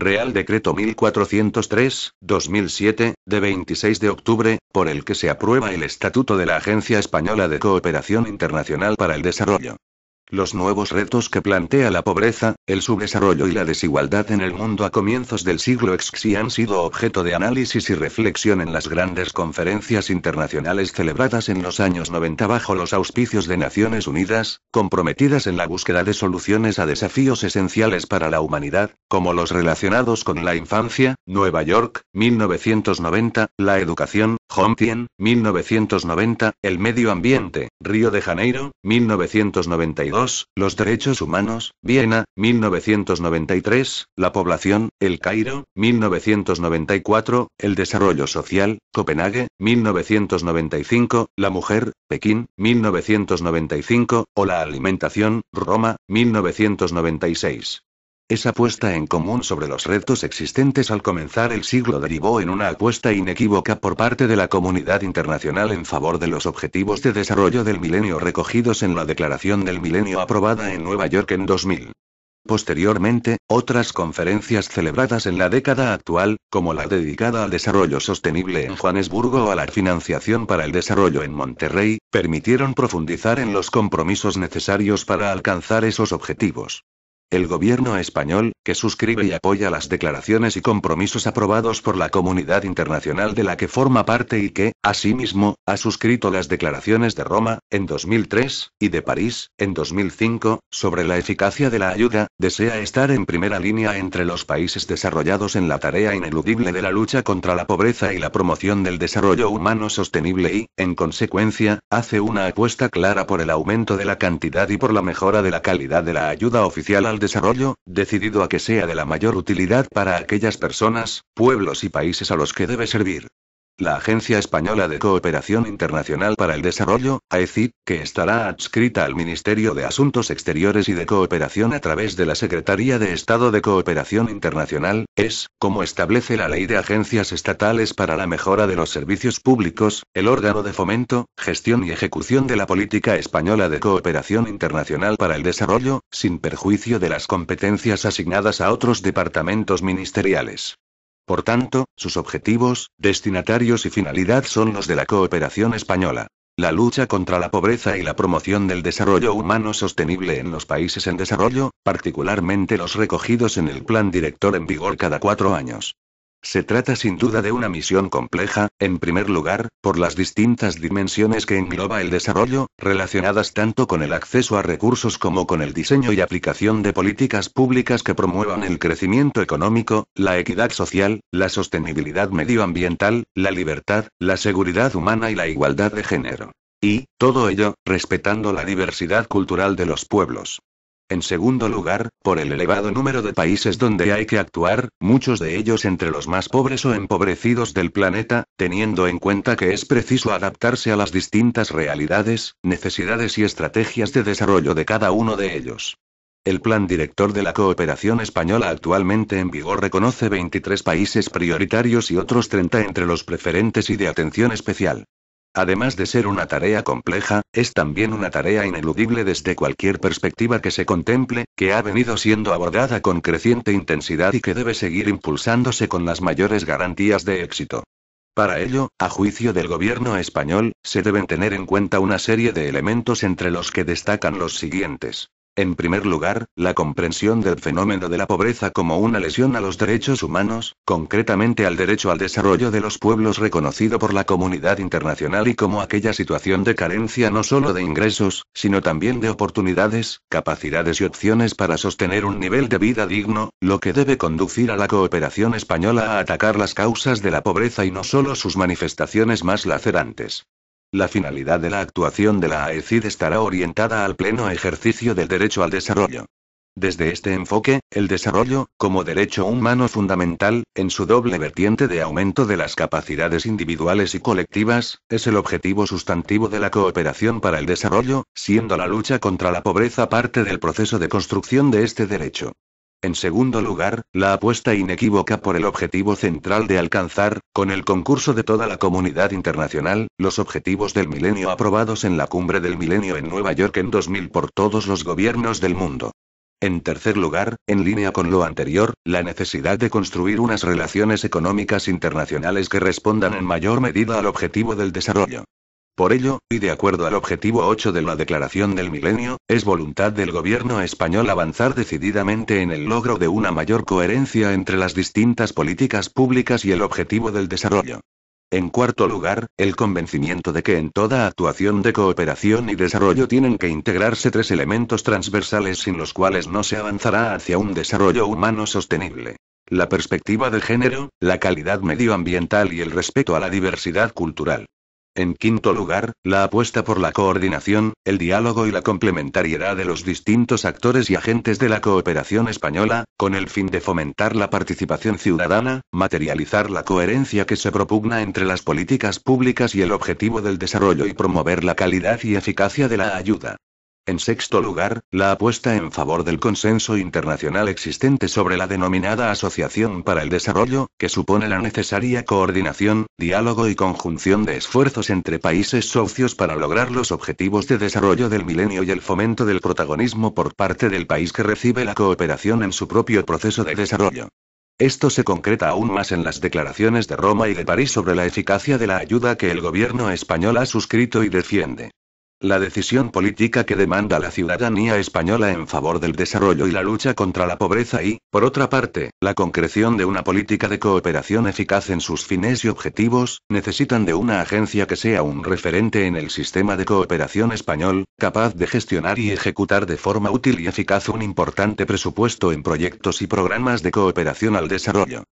Real Decreto 1403-2007, de 26 de octubre, por el que se aprueba el Estatuto de la Agencia Española de Cooperación Internacional para el Desarrollo. Los nuevos retos que plantea la pobreza, el subdesarrollo y la desigualdad en el mundo a comienzos del siglo XXI han sido objeto de análisis y reflexión en las grandes conferencias internacionales celebradas en los años 90 bajo los auspicios de Naciones Unidas, comprometidas en la búsqueda de soluciones a desafíos esenciales para la humanidad, como los relacionados con la infancia, Nueva York, 1990, la educación, Homtien, 1990, el medio ambiente, Río de Janeiro, 1992 los Derechos Humanos, Viena, 1993, La Población, El Cairo, 1994, El Desarrollo Social, Copenhague, 1995, La Mujer, Pekín, 1995, o La Alimentación, Roma, 1996. Esa apuesta en común sobre los retos existentes al comenzar el siglo derivó en una apuesta inequívoca por parte de la comunidad internacional en favor de los objetivos de desarrollo del milenio recogidos en la Declaración del Milenio aprobada en Nueva York en 2000. Posteriormente, otras conferencias celebradas en la década actual, como la dedicada al desarrollo sostenible en Johannesburgo o a la financiación para el desarrollo en Monterrey, permitieron profundizar en los compromisos necesarios para alcanzar esos objetivos. El gobierno español, que suscribe y apoya las declaraciones y compromisos aprobados por la comunidad internacional de la que forma parte y que, asimismo, ha suscrito las declaraciones de Roma, en 2003, y de París, en 2005, sobre la eficacia de la ayuda, desea estar en primera línea entre los países desarrollados en la tarea ineludible de la lucha contra la pobreza y la promoción del desarrollo humano sostenible y, en consecuencia, hace una apuesta clara por el aumento de la cantidad y por la mejora de la calidad de la ayuda oficial al desarrollo, decidido a que sea de la mayor utilidad para aquellas personas, pueblos y países a los que debe servir. La Agencia Española de Cooperación Internacional para el Desarrollo, AECID, que estará adscrita al Ministerio de Asuntos Exteriores y de Cooperación a través de la Secretaría de Estado de Cooperación Internacional, es, como establece la Ley de Agencias Estatales para la Mejora de los Servicios Públicos, el órgano de fomento, gestión y ejecución de la política española de cooperación internacional para el desarrollo, sin perjuicio de las competencias asignadas a otros departamentos ministeriales. Por tanto, sus objetivos, destinatarios y finalidad son los de la cooperación española. La lucha contra la pobreza y la promoción del desarrollo humano sostenible en los países en desarrollo, particularmente los recogidos en el Plan Director en vigor cada cuatro años. Se trata sin duda de una misión compleja, en primer lugar, por las distintas dimensiones que engloba el desarrollo, relacionadas tanto con el acceso a recursos como con el diseño y aplicación de políticas públicas que promuevan el crecimiento económico, la equidad social, la sostenibilidad medioambiental, la libertad, la seguridad humana y la igualdad de género. Y, todo ello, respetando la diversidad cultural de los pueblos. En segundo lugar, por el elevado número de países donde hay que actuar, muchos de ellos entre los más pobres o empobrecidos del planeta, teniendo en cuenta que es preciso adaptarse a las distintas realidades, necesidades y estrategias de desarrollo de cada uno de ellos. El Plan Director de la Cooperación Española actualmente en vigor reconoce 23 países prioritarios y otros 30 entre los preferentes y de atención especial. Además de ser una tarea compleja, es también una tarea ineludible desde cualquier perspectiva que se contemple, que ha venido siendo abordada con creciente intensidad y que debe seguir impulsándose con las mayores garantías de éxito. Para ello, a juicio del gobierno español, se deben tener en cuenta una serie de elementos entre los que destacan los siguientes. En primer lugar, la comprensión del fenómeno de la pobreza como una lesión a los derechos humanos, concretamente al derecho al desarrollo de los pueblos reconocido por la comunidad internacional y como aquella situación de carencia no solo de ingresos, sino también de oportunidades, capacidades y opciones para sostener un nivel de vida digno, lo que debe conducir a la cooperación española a atacar las causas de la pobreza y no solo sus manifestaciones más lacerantes. La finalidad de la actuación de la AECID estará orientada al pleno ejercicio del derecho al desarrollo. Desde este enfoque, el desarrollo, como derecho humano fundamental, en su doble vertiente de aumento de las capacidades individuales y colectivas, es el objetivo sustantivo de la cooperación para el desarrollo, siendo la lucha contra la pobreza parte del proceso de construcción de este derecho. En segundo lugar, la apuesta inequívoca por el objetivo central de alcanzar, con el concurso de toda la comunidad internacional, los objetivos del milenio aprobados en la cumbre del milenio en Nueva York en 2000 por todos los gobiernos del mundo. En tercer lugar, en línea con lo anterior, la necesidad de construir unas relaciones económicas internacionales que respondan en mayor medida al objetivo del desarrollo. Por ello, y de acuerdo al objetivo 8 de la Declaración del Milenio, es voluntad del gobierno español avanzar decididamente en el logro de una mayor coherencia entre las distintas políticas públicas y el objetivo del desarrollo. En cuarto lugar, el convencimiento de que en toda actuación de cooperación y desarrollo tienen que integrarse tres elementos transversales sin los cuales no se avanzará hacia un desarrollo humano sostenible. La perspectiva de género, la calidad medioambiental y el respeto a la diversidad cultural. En quinto lugar, la apuesta por la coordinación, el diálogo y la complementariedad de los distintos actores y agentes de la cooperación española, con el fin de fomentar la participación ciudadana, materializar la coherencia que se propugna entre las políticas públicas y el objetivo del desarrollo y promover la calidad y eficacia de la ayuda. En sexto lugar, la apuesta en favor del consenso internacional existente sobre la denominada Asociación para el Desarrollo, que supone la necesaria coordinación, diálogo y conjunción de esfuerzos entre países socios para lograr los objetivos de desarrollo del milenio y el fomento del protagonismo por parte del país que recibe la cooperación en su propio proceso de desarrollo. Esto se concreta aún más en las declaraciones de Roma y de París sobre la eficacia de la ayuda que el gobierno español ha suscrito y defiende. La decisión política que demanda la ciudadanía española en favor del desarrollo y la lucha contra la pobreza y, por otra parte, la concreción de una política de cooperación eficaz en sus fines y objetivos, necesitan de una agencia que sea un referente en el sistema de cooperación español, capaz de gestionar y ejecutar de forma útil y eficaz un importante presupuesto en proyectos y programas de cooperación al desarrollo.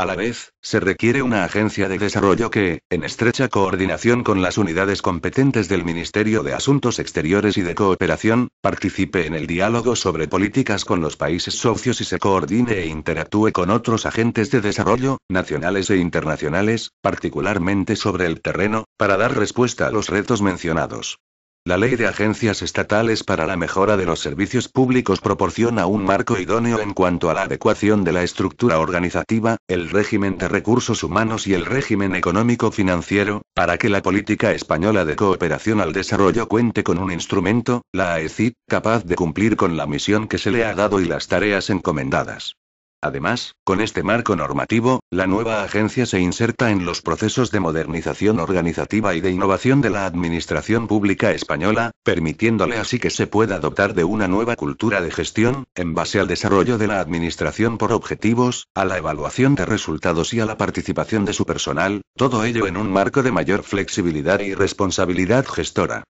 A la vez, se requiere una agencia de desarrollo que, en estrecha coordinación con las unidades competentes del Ministerio de Asuntos Exteriores y de Cooperación, participe en el diálogo sobre políticas con los países socios y se coordine e interactúe con otros agentes de desarrollo, nacionales e internacionales, particularmente sobre el terreno, para dar respuesta a los retos mencionados. La Ley de Agencias Estatales para la Mejora de los Servicios Públicos proporciona un marco idóneo en cuanto a la adecuación de la estructura organizativa, el régimen de recursos humanos y el régimen económico-financiero, para que la política española de cooperación al desarrollo cuente con un instrumento, la AECID, capaz de cumplir con la misión que se le ha dado y las tareas encomendadas. Además, con este marco normativo, la nueva agencia se inserta en los procesos de modernización organizativa y de innovación de la administración pública española, permitiéndole así que se pueda adoptar de una nueva cultura de gestión, en base al desarrollo de la administración por objetivos, a la evaluación de resultados y a la participación de su personal, todo ello en un marco de mayor flexibilidad y responsabilidad gestora.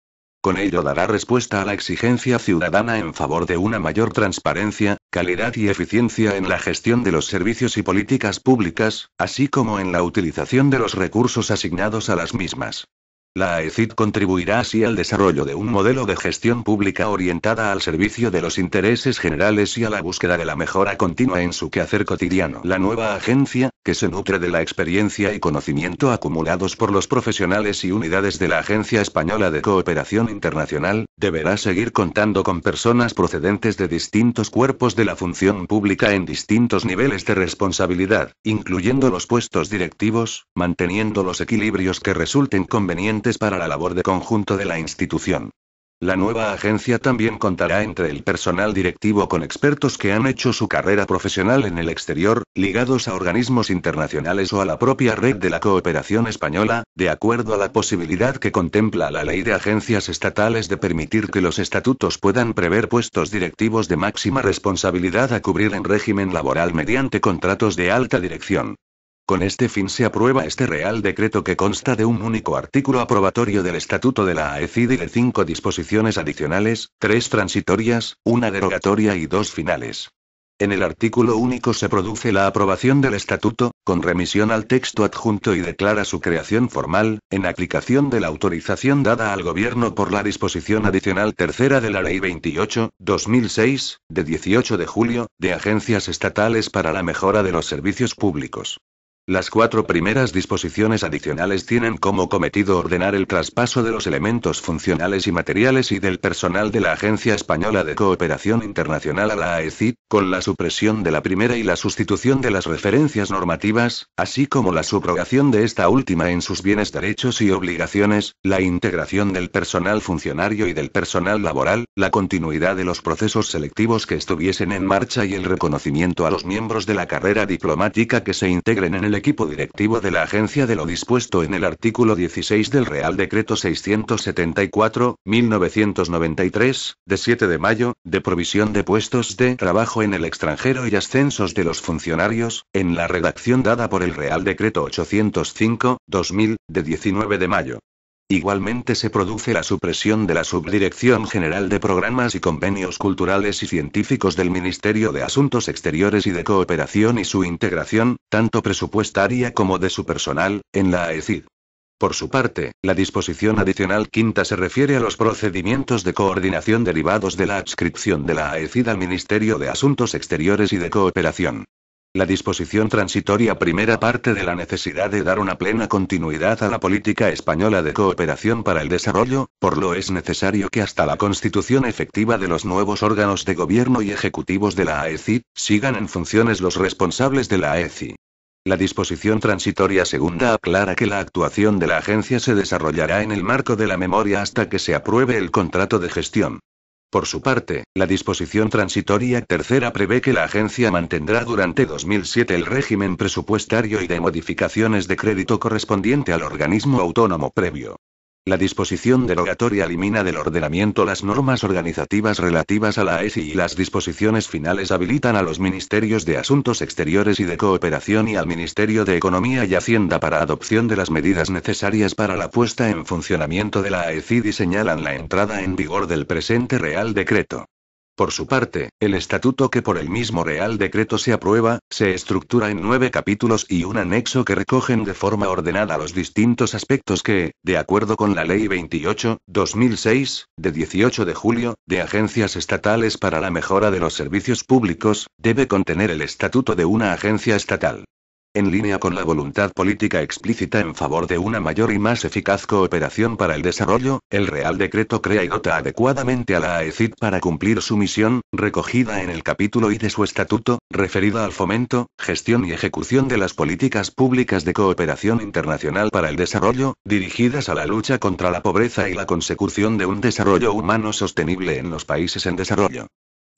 Con ello dará respuesta a la exigencia ciudadana en favor de una mayor transparencia, calidad y eficiencia en la gestión de los servicios y políticas públicas, así como en la utilización de los recursos asignados a las mismas. La AECID contribuirá así al desarrollo de un modelo de gestión pública orientada al servicio de los intereses generales y a la búsqueda de la mejora continua en su quehacer cotidiano. La nueva agencia, que se nutre de la experiencia y conocimiento acumulados por los profesionales y unidades de la Agencia Española de Cooperación Internacional, deberá seguir contando con personas procedentes de distintos cuerpos de la función pública en distintos niveles de responsabilidad, incluyendo los puestos directivos, manteniendo los equilibrios que resulten convenientes para la labor de conjunto de la institución. La nueva agencia también contará entre el personal directivo con expertos que han hecho su carrera profesional en el exterior, ligados a organismos internacionales o a la propia red de la cooperación española, de acuerdo a la posibilidad que contempla la ley de agencias estatales de permitir que los estatutos puedan prever puestos directivos de máxima responsabilidad a cubrir en régimen laboral mediante contratos de alta dirección. Con este fin se aprueba este Real Decreto que consta de un único artículo aprobatorio del Estatuto de la AECID y de cinco disposiciones adicionales, tres transitorias, una derogatoria y dos finales. En el artículo único se produce la aprobación del Estatuto, con remisión al texto adjunto y declara su creación formal, en aplicación de la autorización dada al Gobierno por la disposición adicional tercera de la Ley 28-2006, de 18 de julio, de agencias estatales para la mejora de los servicios públicos. Las cuatro primeras disposiciones adicionales tienen como cometido ordenar el traspaso de los elementos funcionales y materiales y del personal de la Agencia Española de Cooperación Internacional a la AECI, con la supresión de la primera y la sustitución de las referencias normativas, así como la subrogación de esta última en sus bienes, derechos y obligaciones, la integración del personal funcionario y del personal laboral, la continuidad de los procesos selectivos que estuviesen en marcha y el reconocimiento a los miembros de la carrera diplomática que se integren en el equipo directivo de la agencia de lo dispuesto en el artículo 16 del Real Decreto 674-1993, de 7 de mayo, de provisión de puestos de trabajo en el extranjero y ascensos de los funcionarios, en la redacción dada por el Real Decreto 805-2000, de 19 de mayo. Igualmente se produce la supresión de la Subdirección General de Programas y Convenios Culturales y Científicos del Ministerio de Asuntos Exteriores y de Cooperación y su integración, tanto presupuestaria como de su personal, en la AECID. Por su parte, la disposición adicional quinta se refiere a los procedimientos de coordinación derivados de la adscripción de la AECID al Ministerio de Asuntos Exteriores y de Cooperación. La disposición transitoria primera parte de la necesidad de dar una plena continuidad a la política española de cooperación para el desarrollo, por lo es necesario que hasta la constitución efectiva de los nuevos órganos de gobierno y ejecutivos de la AECI, sigan en funciones los responsables de la AECI. La disposición transitoria segunda aclara que la actuación de la agencia se desarrollará en el marco de la memoria hasta que se apruebe el contrato de gestión. Por su parte, la disposición transitoria tercera prevé que la agencia mantendrá durante 2007 el régimen presupuestario y de modificaciones de crédito correspondiente al organismo autónomo previo. La disposición derogatoria elimina del ordenamiento las normas organizativas relativas a la AECI y las disposiciones finales habilitan a los Ministerios de Asuntos Exteriores y de Cooperación y al Ministerio de Economía y Hacienda para adopción de las medidas necesarias para la puesta en funcionamiento de la AECID y señalan la entrada en vigor del presente Real Decreto. Por su parte, el estatuto que por el mismo Real Decreto se aprueba, se estructura en nueve capítulos y un anexo que recogen de forma ordenada los distintos aspectos que, de acuerdo con la Ley 28-2006, de 18 de julio, de agencias estatales para la mejora de los servicios públicos, debe contener el estatuto de una agencia estatal en línea con la voluntad política explícita en favor de una mayor y más eficaz cooperación para el desarrollo, el Real Decreto crea y dota adecuadamente a la AECID para cumplir su misión, recogida en el capítulo I de su estatuto, referida al fomento, gestión y ejecución de las políticas públicas de cooperación internacional para el desarrollo, dirigidas a la lucha contra la pobreza y la consecución de un desarrollo humano sostenible en los países en desarrollo.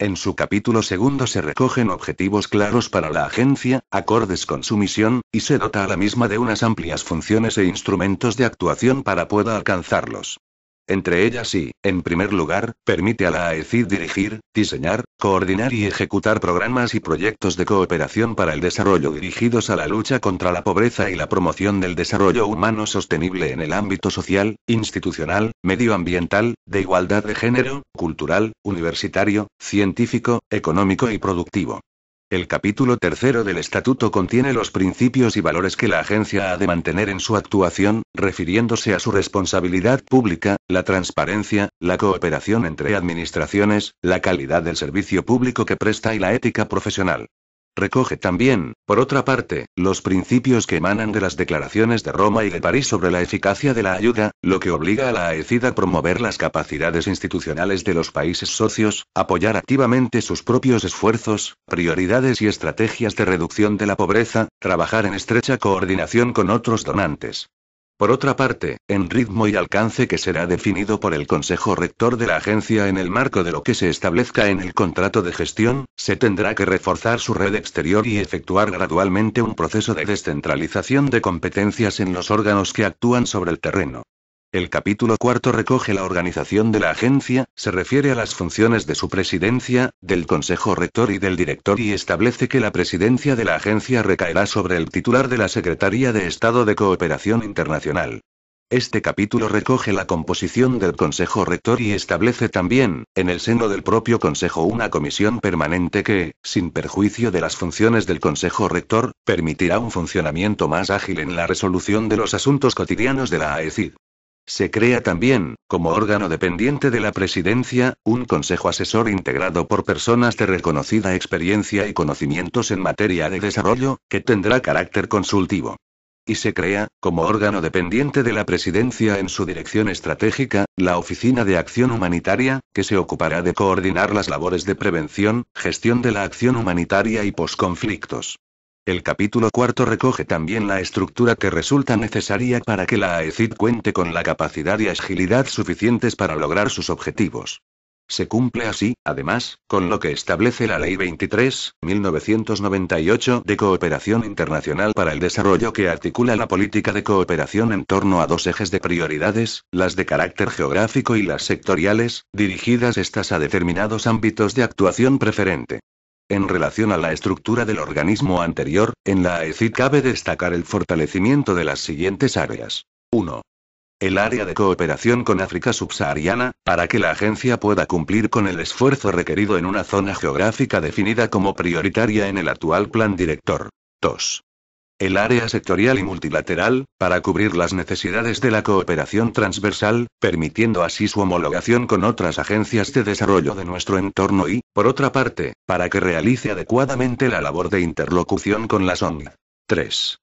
En su capítulo segundo se recogen objetivos claros para la agencia, acordes con su misión, y se dota a la misma de unas amplias funciones e instrumentos de actuación para pueda alcanzarlos. Entre ellas y, en primer lugar, permite a la AECID dirigir, diseñar, coordinar y ejecutar programas y proyectos de cooperación para el desarrollo dirigidos a la lucha contra la pobreza y la promoción del desarrollo humano sostenible en el ámbito social, institucional, medioambiental, de igualdad de género, cultural, universitario, científico, económico y productivo. El capítulo tercero del estatuto contiene los principios y valores que la agencia ha de mantener en su actuación, refiriéndose a su responsabilidad pública, la transparencia, la cooperación entre administraciones, la calidad del servicio público que presta y la ética profesional. Recoge también, por otra parte, los principios que emanan de las declaraciones de Roma y de París sobre la eficacia de la ayuda, lo que obliga a la AECID a promover las capacidades institucionales de los países socios, apoyar activamente sus propios esfuerzos, prioridades y estrategias de reducción de la pobreza, trabajar en estrecha coordinación con otros donantes, por otra parte, en ritmo y alcance que será definido por el Consejo Rector de la agencia en el marco de lo que se establezca en el contrato de gestión, se tendrá que reforzar su red exterior y efectuar gradualmente un proceso de descentralización de competencias en los órganos que actúan sobre el terreno. El capítulo cuarto recoge la organización de la agencia, se refiere a las funciones de su presidencia, del consejo rector y del director y establece que la presidencia de la agencia recaerá sobre el titular de la Secretaría de Estado de Cooperación Internacional. Este capítulo recoge la composición del consejo rector y establece también, en el seno del propio consejo, una comisión permanente que, sin perjuicio de las funciones del consejo rector, permitirá un funcionamiento más ágil en la resolución de los asuntos cotidianos de la AECID. Se crea también, como órgano dependiente de la presidencia, un consejo asesor integrado por personas de reconocida experiencia y conocimientos en materia de desarrollo, que tendrá carácter consultivo. Y se crea, como órgano dependiente de la presidencia en su dirección estratégica, la Oficina de Acción Humanitaria, que se ocupará de coordinar las labores de prevención, gestión de la acción humanitaria y posconflictos. El capítulo cuarto recoge también la estructura que resulta necesaria para que la AECID cuente con la capacidad y agilidad suficientes para lograr sus objetivos. Se cumple así, además, con lo que establece la Ley 23, 1998 de Cooperación Internacional para el Desarrollo que articula la política de cooperación en torno a dos ejes de prioridades, las de carácter geográfico y las sectoriales, dirigidas estas a determinados ámbitos de actuación preferente. En relación a la estructura del organismo anterior, en la AECID cabe destacar el fortalecimiento de las siguientes áreas. 1. El área de cooperación con África subsahariana, para que la agencia pueda cumplir con el esfuerzo requerido en una zona geográfica definida como prioritaria en el actual plan director. 2 el área sectorial y multilateral, para cubrir las necesidades de la cooperación transversal, permitiendo así su homologación con otras agencias de desarrollo de nuestro entorno y, por otra parte, para que realice adecuadamente la labor de interlocución con las ONG. 3.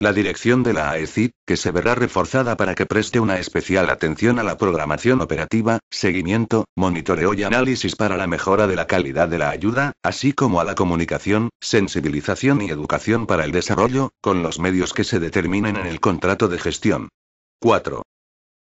La dirección de la AECI, que se verá reforzada para que preste una especial atención a la programación operativa, seguimiento, monitoreo y análisis para la mejora de la calidad de la ayuda, así como a la comunicación, sensibilización y educación para el desarrollo, con los medios que se determinen en el contrato de gestión. 4.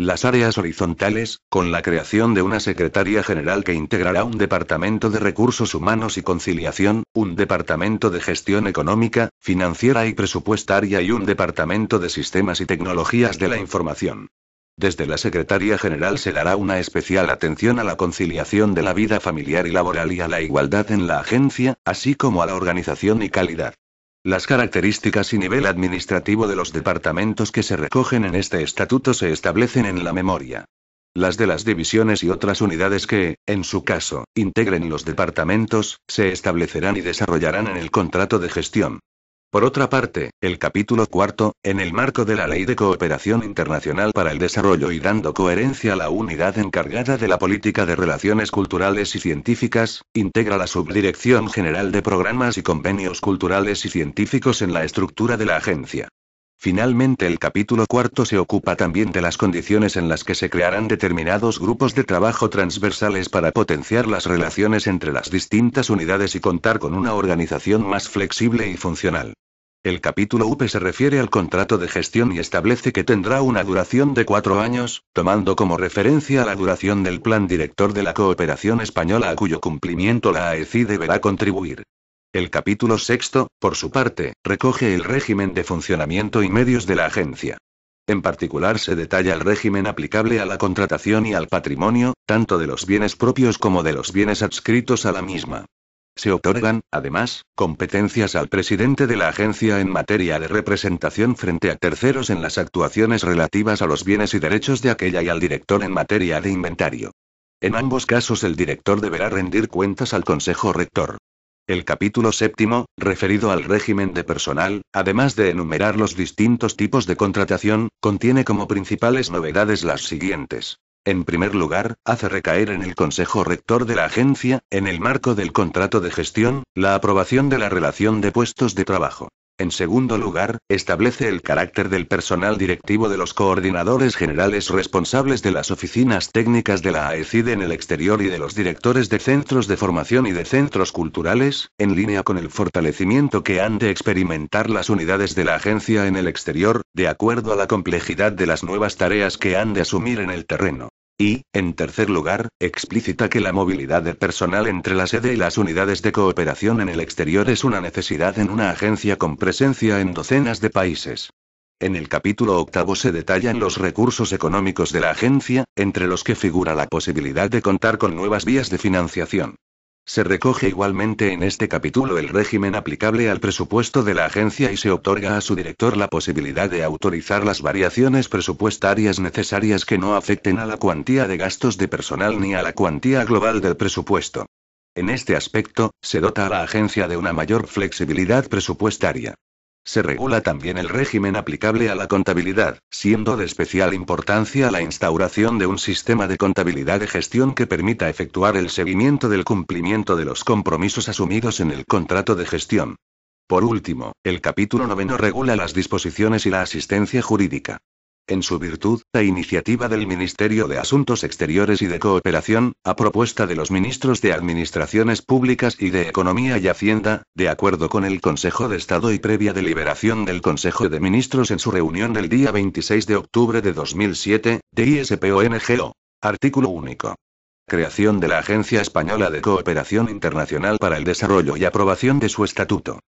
Las áreas horizontales, con la creación de una Secretaría General que integrará un Departamento de Recursos Humanos y Conciliación, un Departamento de Gestión Económica, Financiera y Presupuestaria y un Departamento de Sistemas y Tecnologías de la Información. Desde la Secretaría General se dará una especial atención a la conciliación de la vida familiar y laboral y a la igualdad en la agencia, así como a la organización y calidad. Las características y nivel administrativo de los departamentos que se recogen en este estatuto se establecen en la memoria. Las de las divisiones y otras unidades que, en su caso, integren los departamentos, se establecerán y desarrollarán en el contrato de gestión. Por otra parte, el capítulo cuarto, en el marco de la Ley de Cooperación Internacional para el Desarrollo y dando coherencia a la unidad encargada de la política de relaciones culturales y científicas, integra la Subdirección General de Programas y Convenios Culturales y Científicos en la estructura de la agencia. Finalmente el capítulo cuarto se ocupa también de las condiciones en las que se crearán determinados grupos de trabajo transversales para potenciar las relaciones entre las distintas unidades y contar con una organización más flexible y funcional. El capítulo UP se refiere al contrato de gestión y establece que tendrá una duración de cuatro años, tomando como referencia la duración del Plan Director de la Cooperación Española a cuyo cumplimiento la AECI deberá contribuir. El capítulo sexto, por su parte, recoge el régimen de funcionamiento y medios de la agencia. En particular se detalla el régimen aplicable a la contratación y al patrimonio, tanto de los bienes propios como de los bienes adscritos a la misma. Se otorgan, además, competencias al presidente de la agencia en materia de representación frente a terceros en las actuaciones relativas a los bienes y derechos de aquella y al director en materia de inventario. En ambos casos el director deberá rendir cuentas al Consejo Rector. El capítulo séptimo, referido al régimen de personal, además de enumerar los distintos tipos de contratación, contiene como principales novedades las siguientes. En primer lugar, hace recaer en el Consejo Rector de la agencia, en el marco del contrato de gestión, la aprobación de la relación de puestos de trabajo. En segundo lugar, establece el carácter del personal directivo de los coordinadores generales responsables de las oficinas técnicas de la AECID en el exterior y de los directores de centros de formación y de centros culturales, en línea con el fortalecimiento que han de experimentar las unidades de la agencia en el exterior, de acuerdo a la complejidad de las nuevas tareas que han de asumir en el terreno. Y, en tercer lugar, explícita que la movilidad de personal entre la sede y las unidades de cooperación en el exterior es una necesidad en una agencia con presencia en docenas de países. En el capítulo octavo se detallan los recursos económicos de la agencia, entre los que figura la posibilidad de contar con nuevas vías de financiación. Se recoge igualmente en este capítulo el régimen aplicable al presupuesto de la agencia y se otorga a su director la posibilidad de autorizar las variaciones presupuestarias necesarias que no afecten a la cuantía de gastos de personal ni a la cuantía global del presupuesto. En este aspecto, se dota a la agencia de una mayor flexibilidad presupuestaria. Se regula también el régimen aplicable a la contabilidad, siendo de especial importancia la instauración de un sistema de contabilidad de gestión que permita efectuar el seguimiento del cumplimiento de los compromisos asumidos en el contrato de gestión. Por último, el capítulo noveno regula las disposiciones y la asistencia jurídica. En su virtud, la iniciativa del Ministerio de Asuntos Exteriores y de Cooperación, a propuesta de los ministros de Administraciones Públicas y de Economía y Hacienda, de acuerdo con el Consejo de Estado y previa deliberación del Consejo de Ministros en su reunión del día 26 de octubre de 2007, de ISPONGO. Artículo único. Creación de la Agencia Española de Cooperación Internacional para el Desarrollo y aprobación de su estatuto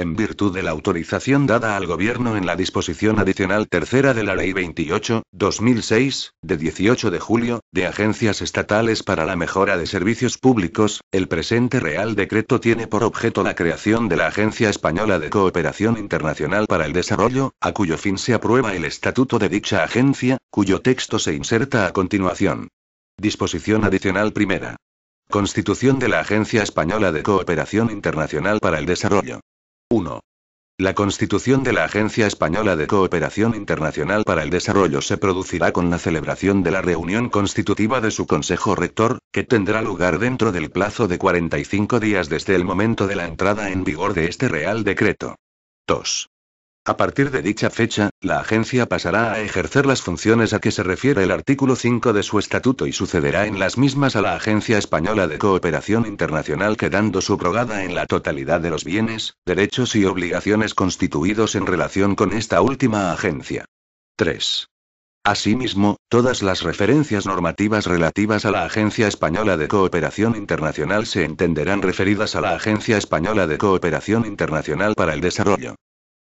en virtud de la autorización dada al Gobierno en la disposición adicional tercera de la Ley 28-2006, de 18 de julio, de agencias estatales para la mejora de servicios públicos, el presente Real Decreto tiene por objeto la creación de la Agencia Española de Cooperación Internacional para el Desarrollo, a cuyo fin se aprueba el estatuto de dicha agencia, cuyo texto se inserta a continuación. Disposición adicional primera. Constitución de la Agencia Española de Cooperación Internacional para el Desarrollo. 1. La constitución de la Agencia Española de Cooperación Internacional para el Desarrollo se producirá con la celebración de la reunión constitutiva de su Consejo Rector, que tendrá lugar dentro del plazo de 45 días desde el momento de la entrada en vigor de este Real Decreto. 2. A partir de dicha fecha, la agencia pasará a ejercer las funciones a que se refiere el artículo 5 de su estatuto y sucederá en las mismas a la Agencia Española de Cooperación Internacional quedando subrogada en la totalidad de los bienes, derechos y obligaciones constituidos en relación con esta última agencia. 3. Asimismo, todas las referencias normativas relativas a la Agencia Española de Cooperación Internacional se entenderán referidas a la Agencia Española de Cooperación Internacional para el Desarrollo.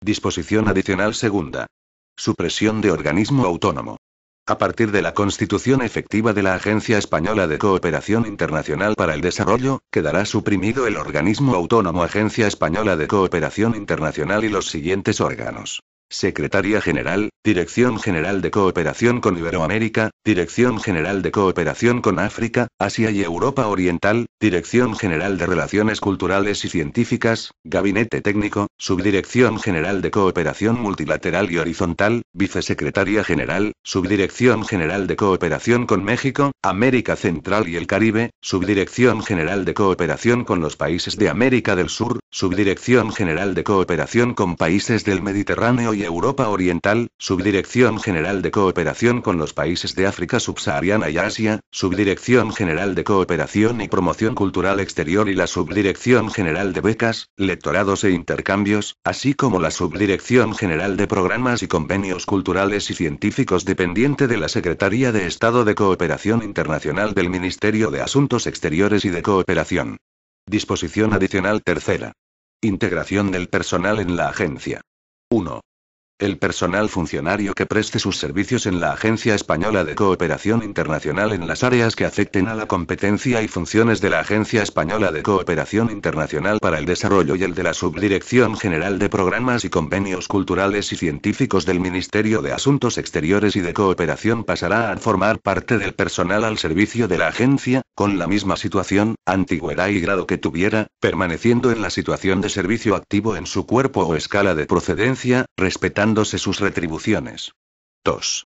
Disposición adicional segunda. Supresión de organismo autónomo. A partir de la constitución efectiva de la Agencia Española de Cooperación Internacional para el Desarrollo, quedará suprimido el organismo autónomo Agencia Española de Cooperación Internacional y los siguientes órganos. Secretaría General, Dirección General de Cooperación con Iberoamérica, Dirección General de Cooperación con África, Asia y Europa Oriental, Dirección General de Relaciones Culturales y Científicas, Gabinete Técnico, Subdirección General de Cooperación Multilateral y Horizontal, Vicesecretaría General, Subdirección General de Cooperación con México, América Central y el Caribe, Subdirección General de Cooperación con los Países de América del Sur, Subdirección General de Cooperación con Países del Mediterráneo y Europa Oriental, Subdirección General de Cooperación con los Países de África Subsahariana y Asia, Subdirección General de Cooperación y Promoción Cultural Exterior y la Subdirección General de Becas, Lectorados e Intercambios, así como la Subdirección General de Programas y Convenios Culturales y Científicos dependiente de la Secretaría de Estado de Cooperación Internacional del Ministerio de Asuntos Exteriores y de Cooperación. Disposición adicional tercera. Integración del personal en la agencia. 1. El personal funcionario que preste sus servicios en la Agencia Española de Cooperación Internacional en las áreas que afecten a la competencia y funciones de la Agencia Española de Cooperación Internacional para el Desarrollo y el de la Subdirección General de Programas y Convenios Culturales y Científicos del Ministerio de Asuntos Exteriores y de Cooperación pasará a formar parte del personal al servicio de la agencia, con la misma situación, antigüedad y grado que tuviera, permaneciendo en la situación de servicio activo en su cuerpo o escala de procedencia, respetando sus retribuciones. 2.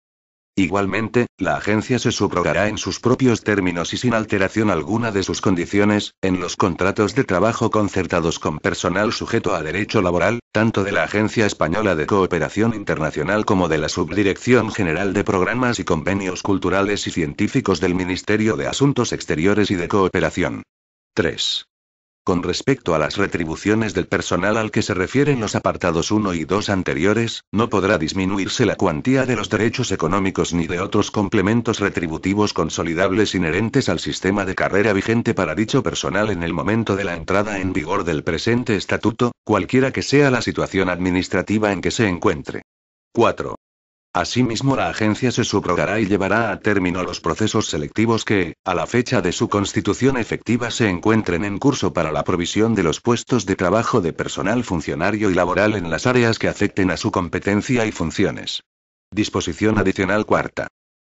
Igualmente, la agencia se subrogará en sus propios términos y sin alteración alguna de sus condiciones, en los contratos de trabajo concertados con personal sujeto a derecho laboral, tanto de la Agencia Española de Cooperación Internacional como de la Subdirección General de Programas y Convenios Culturales y Científicos del Ministerio de Asuntos Exteriores y de Cooperación. 3. Con respecto a las retribuciones del personal al que se refieren los apartados 1 y 2 anteriores, no podrá disminuirse la cuantía de los derechos económicos ni de otros complementos retributivos consolidables inherentes al sistema de carrera vigente para dicho personal en el momento de la entrada en vigor del presente estatuto, cualquiera que sea la situación administrativa en que se encuentre. 4. Asimismo, la agencia se subrogará y llevará a término los procesos selectivos que, a la fecha de su constitución efectiva, se encuentren en curso para la provisión de los puestos de trabajo de personal funcionario y laboral en las áreas que afecten a su competencia y funciones. Disposición adicional cuarta.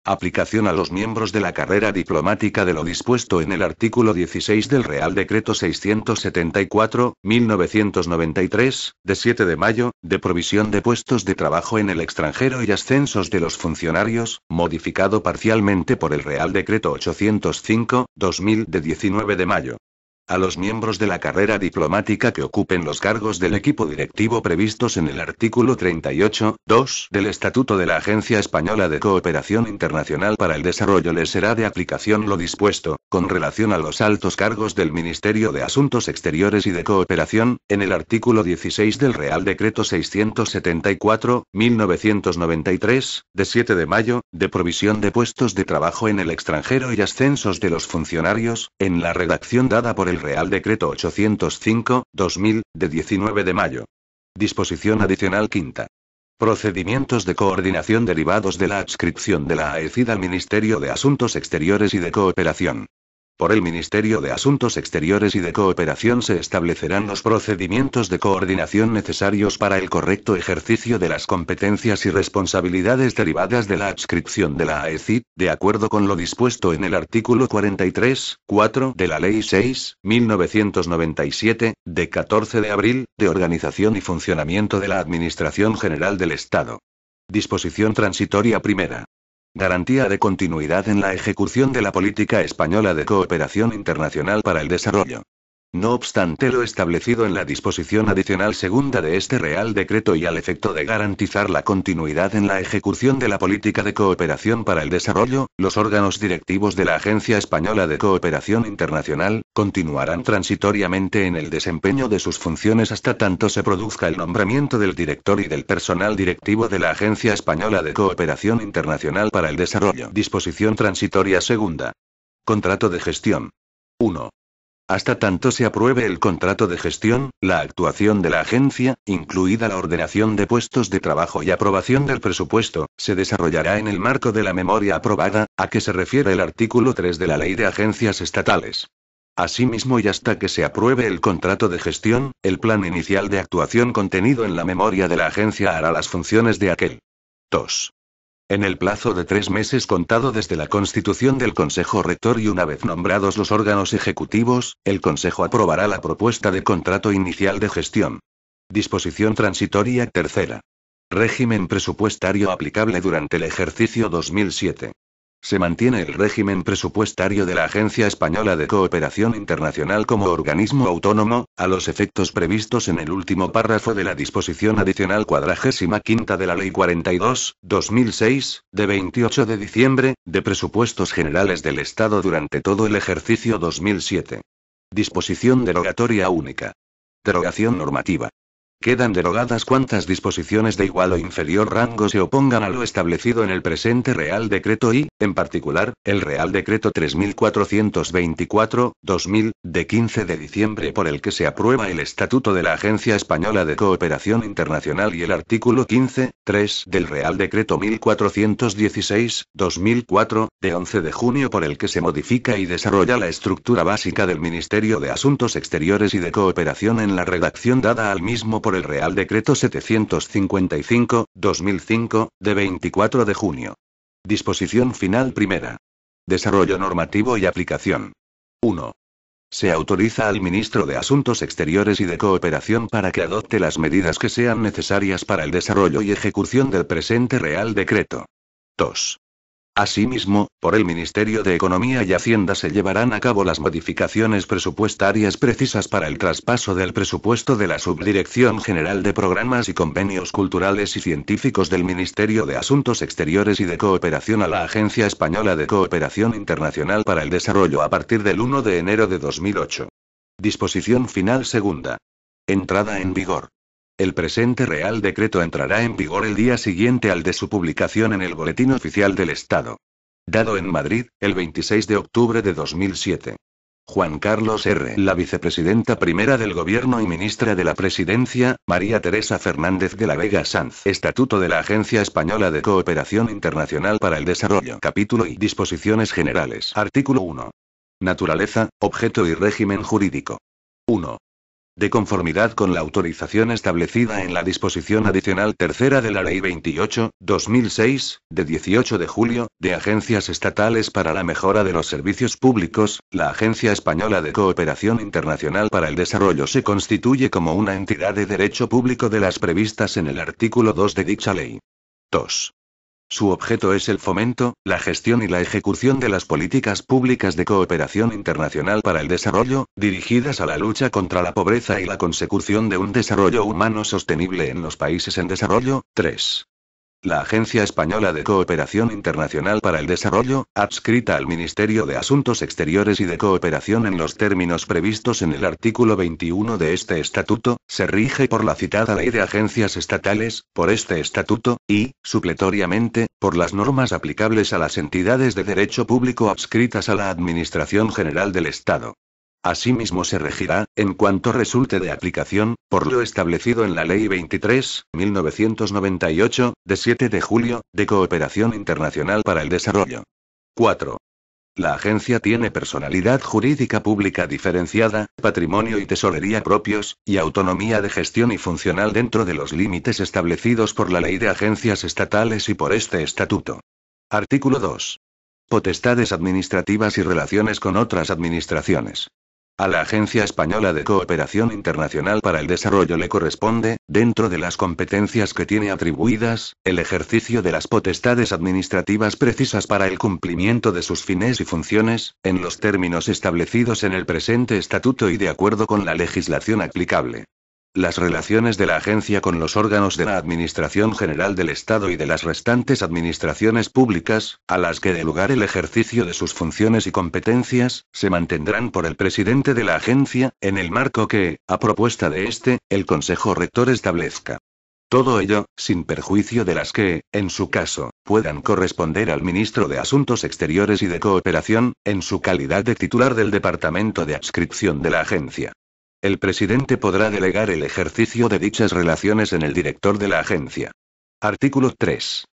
Aplicación a los miembros de la carrera diplomática de lo dispuesto en el artículo 16 del Real Decreto 674-1993, de 7 de mayo, de provisión de puestos de trabajo en el extranjero y ascensos de los funcionarios, modificado parcialmente por el Real Decreto 805-2000 de 19 de mayo a los miembros de la carrera diplomática que ocupen los cargos del equipo directivo previstos en el artículo 38, 2 del Estatuto de la Agencia Española de Cooperación Internacional para el Desarrollo les será de aplicación lo dispuesto, con relación a los altos cargos del Ministerio de Asuntos Exteriores y de Cooperación, en el artículo 16 del Real Decreto 674-1993, de 7 de mayo, de provisión de puestos de trabajo en el extranjero y ascensos de los funcionarios, en la redacción dada por el Real Decreto 805-2000, de 19 de mayo. Disposición adicional quinta. Procedimientos de coordinación derivados de la adscripción de la AECID al Ministerio de Asuntos Exteriores y de Cooperación. Por el Ministerio de Asuntos Exteriores y de Cooperación se establecerán los procedimientos de coordinación necesarios para el correcto ejercicio de las competencias y responsabilidades derivadas de la adscripción de la AECI, de acuerdo con lo dispuesto en el artículo 43, 4 de la Ley 6, 1997, de 14 de abril, de organización y funcionamiento de la Administración General del Estado. Disposición transitoria primera garantía de continuidad en la ejecución de la política española de cooperación internacional para el desarrollo. No obstante lo establecido en la disposición adicional segunda de este Real Decreto y al efecto de garantizar la continuidad en la ejecución de la política de cooperación para el desarrollo, los órganos directivos de la Agencia Española de Cooperación Internacional, continuarán transitoriamente en el desempeño de sus funciones hasta tanto se produzca el nombramiento del director y del personal directivo de la Agencia Española de Cooperación Internacional para el Desarrollo. Disposición transitoria segunda. Contrato de gestión. 1. Hasta tanto se apruebe el contrato de gestión, la actuación de la agencia, incluida la ordenación de puestos de trabajo y aprobación del presupuesto, se desarrollará en el marco de la memoria aprobada, a que se refiere el artículo 3 de la Ley de Agencias Estatales. Asimismo y hasta que se apruebe el contrato de gestión, el plan inicial de actuación contenido en la memoria de la agencia hará las funciones de aquel. 2. En el plazo de tres meses contado desde la constitución del Consejo Rector y una vez nombrados los órganos ejecutivos, el Consejo aprobará la propuesta de contrato inicial de gestión. Disposición transitoria tercera. Régimen presupuestario aplicable durante el ejercicio 2007. Se mantiene el régimen presupuestario de la Agencia Española de Cooperación Internacional como organismo autónomo, a los efectos previstos en el último párrafo de la disposición adicional cuadragésima quinta de la Ley 42, 2006, de 28 de diciembre, de presupuestos generales del Estado durante todo el ejercicio 2007. Disposición derogatoria única. Derogación normativa. Quedan derogadas cuantas disposiciones de igual o inferior rango se opongan a lo establecido en el presente Real Decreto y, en particular, el Real Decreto 3424-2000, de 15 de diciembre por el que se aprueba el Estatuto de la Agencia Española de Cooperación Internacional y el artículo 15, 3 del Real Decreto 1416-2004, de 11 de junio por el que se modifica y desarrolla la estructura básica del Ministerio de Asuntos Exteriores y de Cooperación en la redacción dada al mismo por el Real Decreto 755-2005, de 24 de junio. Disposición final primera. Desarrollo normativo y aplicación. 1. Se autoriza al ministro de Asuntos Exteriores y de Cooperación para que adopte las medidas que sean necesarias para el desarrollo y ejecución del presente Real Decreto. 2. Asimismo, por el Ministerio de Economía y Hacienda se llevarán a cabo las modificaciones presupuestarias precisas para el traspaso del presupuesto de la Subdirección General de Programas y Convenios Culturales y Científicos del Ministerio de Asuntos Exteriores y de Cooperación a la Agencia Española de Cooperación Internacional para el Desarrollo a partir del 1 de enero de 2008. Disposición final segunda. Entrada en vigor. El presente Real Decreto entrará en vigor el día siguiente al de su publicación en el Boletín Oficial del Estado. Dado en Madrid, el 26 de octubre de 2007. Juan Carlos R. La vicepresidenta primera del Gobierno y ministra de la Presidencia, María Teresa Fernández de la Vega Sanz. Estatuto de la Agencia Española de Cooperación Internacional para el Desarrollo. Capítulo y disposiciones generales. Artículo 1. Naturaleza, objeto y régimen jurídico. 1 de conformidad con la autorización establecida en la disposición adicional tercera de la Ley 28, 2006, de 18 de julio, de Agencias Estatales para la Mejora de los Servicios Públicos, la Agencia Española de Cooperación Internacional para el Desarrollo se constituye como una entidad de derecho público de las previstas en el artículo 2 de dicha ley. 2. Su objeto es el fomento, la gestión y la ejecución de las políticas públicas de cooperación internacional para el desarrollo, dirigidas a la lucha contra la pobreza y la consecución de un desarrollo humano sostenible en los países en desarrollo. 3. La Agencia Española de Cooperación Internacional para el Desarrollo, adscrita al Ministerio de Asuntos Exteriores y de Cooperación en los términos previstos en el artículo 21 de este estatuto, se rige por la citada Ley de Agencias Estatales, por este estatuto, y, supletoriamente, por las normas aplicables a las entidades de derecho público adscritas a la Administración General del Estado. Asimismo se regirá, en cuanto resulte de aplicación, por lo establecido en la Ley 23, 1998, de 7 de julio, de Cooperación Internacional para el Desarrollo. 4. La agencia tiene personalidad jurídica pública diferenciada, patrimonio y tesorería propios, y autonomía de gestión y funcional dentro de los límites establecidos por la Ley de Agencias Estatales y por este Estatuto. Artículo 2. Potestades administrativas y relaciones con otras administraciones. A la Agencia Española de Cooperación Internacional para el Desarrollo le corresponde, dentro de las competencias que tiene atribuidas, el ejercicio de las potestades administrativas precisas para el cumplimiento de sus fines y funciones, en los términos establecidos en el presente estatuto y de acuerdo con la legislación aplicable. Las relaciones de la agencia con los órganos de la Administración General del Estado y de las restantes administraciones públicas, a las que dé lugar el ejercicio de sus funciones y competencias, se mantendrán por el presidente de la agencia, en el marco que, a propuesta de este el Consejo Rector establezca. Todo ello, sin perjuicio de las que, en su caso, puedan corresponder al ministro de Asuntos Exteriores y de Cooperación, en su calidad de titular del Departamento de Adscripción de la Agencia. El presidente podrá delegar el ejercicio de dichas relaciones en el director de la agencia. Artículo 3.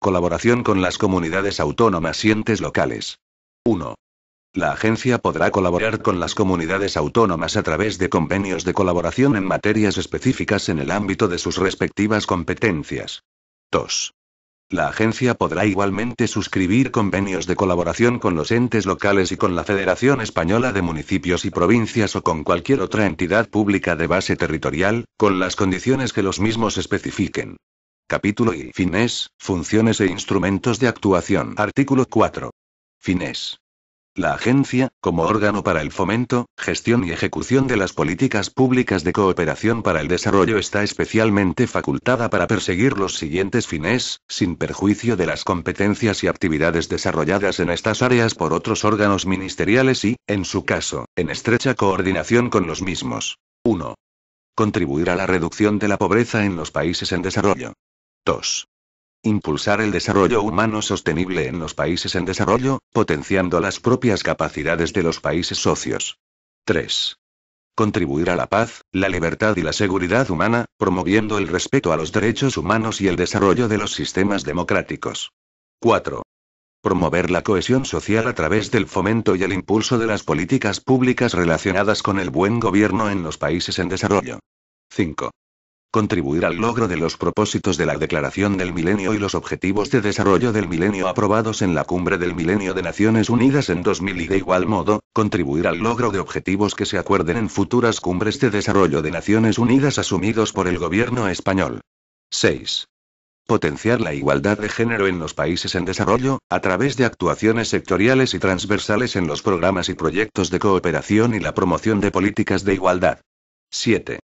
Colaboración con las comunidades autónomas y entes locales. 1. La agencia podrá colaborar con las comunidades autónomas a través de convenios de colaboración en materias específicas en el ámbito de sus respectivas competencias. 2. La agencia podrá igualmente suscribir convenios de colaboración con los entes locales y con la Federación Española de Municipios y Provincias o con cualquier otra entidad pública de base territorial, con las condiciones que los mismos especifiquen. Capítulo y fines, funciones e instrumentos de actuación. Artículo 4. Fines. La agencia, como órgano para el fomento, gestión y ejecución de las políticas públicas de cooperación para el desarrollo, está especialmente facultada para perseguir los siguientes fines, sin perjuicio de las competencias y actividades desarrolladas en estas áreas por otros órganos ministeriales y, en su caso, en estrecha coordinación con los mismos. 1. Contribuir a la reducción de la pobreza en los países en desarrollo. 2. Impulsar el desarrollo humano sostenible en los países en desarrollo, potenciando las propias capacidades de los países socios. 3. Contribuir a la paz, la libertad y la seguridad humana, promoviendo el respeto a los derechos humanos y el desarrollo de los sistemas democráticos. 4. Promover la cohesión social a través del fomento y el impulso de las políticas públicas relacionadas con el buen gobierno en los países en desarrollo. 5. Contribuir al logro de los propósitos de la Declaración del Milenio y los Objetivos de Desarrollo del Milenio aprobados en la Cumbre del Milenio de Naciones Unidas en 2000 y de igual modo, contribuir al logro de objetivos que se acuerden en futuras cumbres de desarrollo de Naciones Unidas asumidos por el gobierno español. 6. Potenciar la igualdad de género en los países en desarrollo, a través de actuaciones sectoriales y transversales en los programas y proyectos de cooperación y la promoción de políticas de igualdad. 7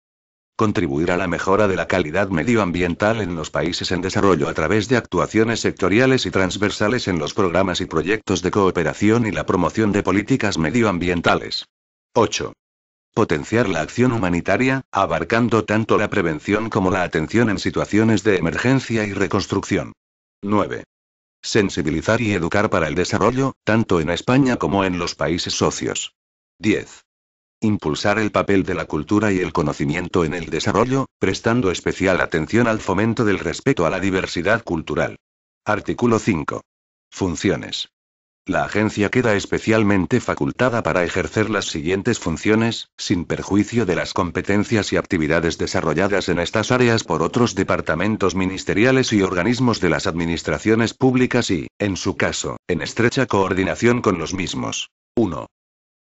contribuir a la mejora de la calidad medioambiental en los países en desarrollo a través de actuaciones sectoriales y transversales en los programas y proyectos de cooperación y la promoción de políticas medioambientales. 8. Potenciar la acción humanitaria, abarcando tanto la prevención como la atención en situaciones de emergencia y reconstrucción. 9. Sensibilizar y educar para el desarrollo, tanto en España como en los países socios. 10. Impulsar el papel de la cultura y el conocimiento en el desarrollo, prestando especial atención al fomento del respeto a la diversidad cultural. Artículo 5. Funciones. La agencia queda especialmente facultada para ejercer las siguientes funciones, sin perjuicio de las competencias y actividades desarrolladas en estas áreas por otros departamentos ministeriales y organismos de las administraciones públicas y, en su caso, en estrecha coordinación con los mismos. 1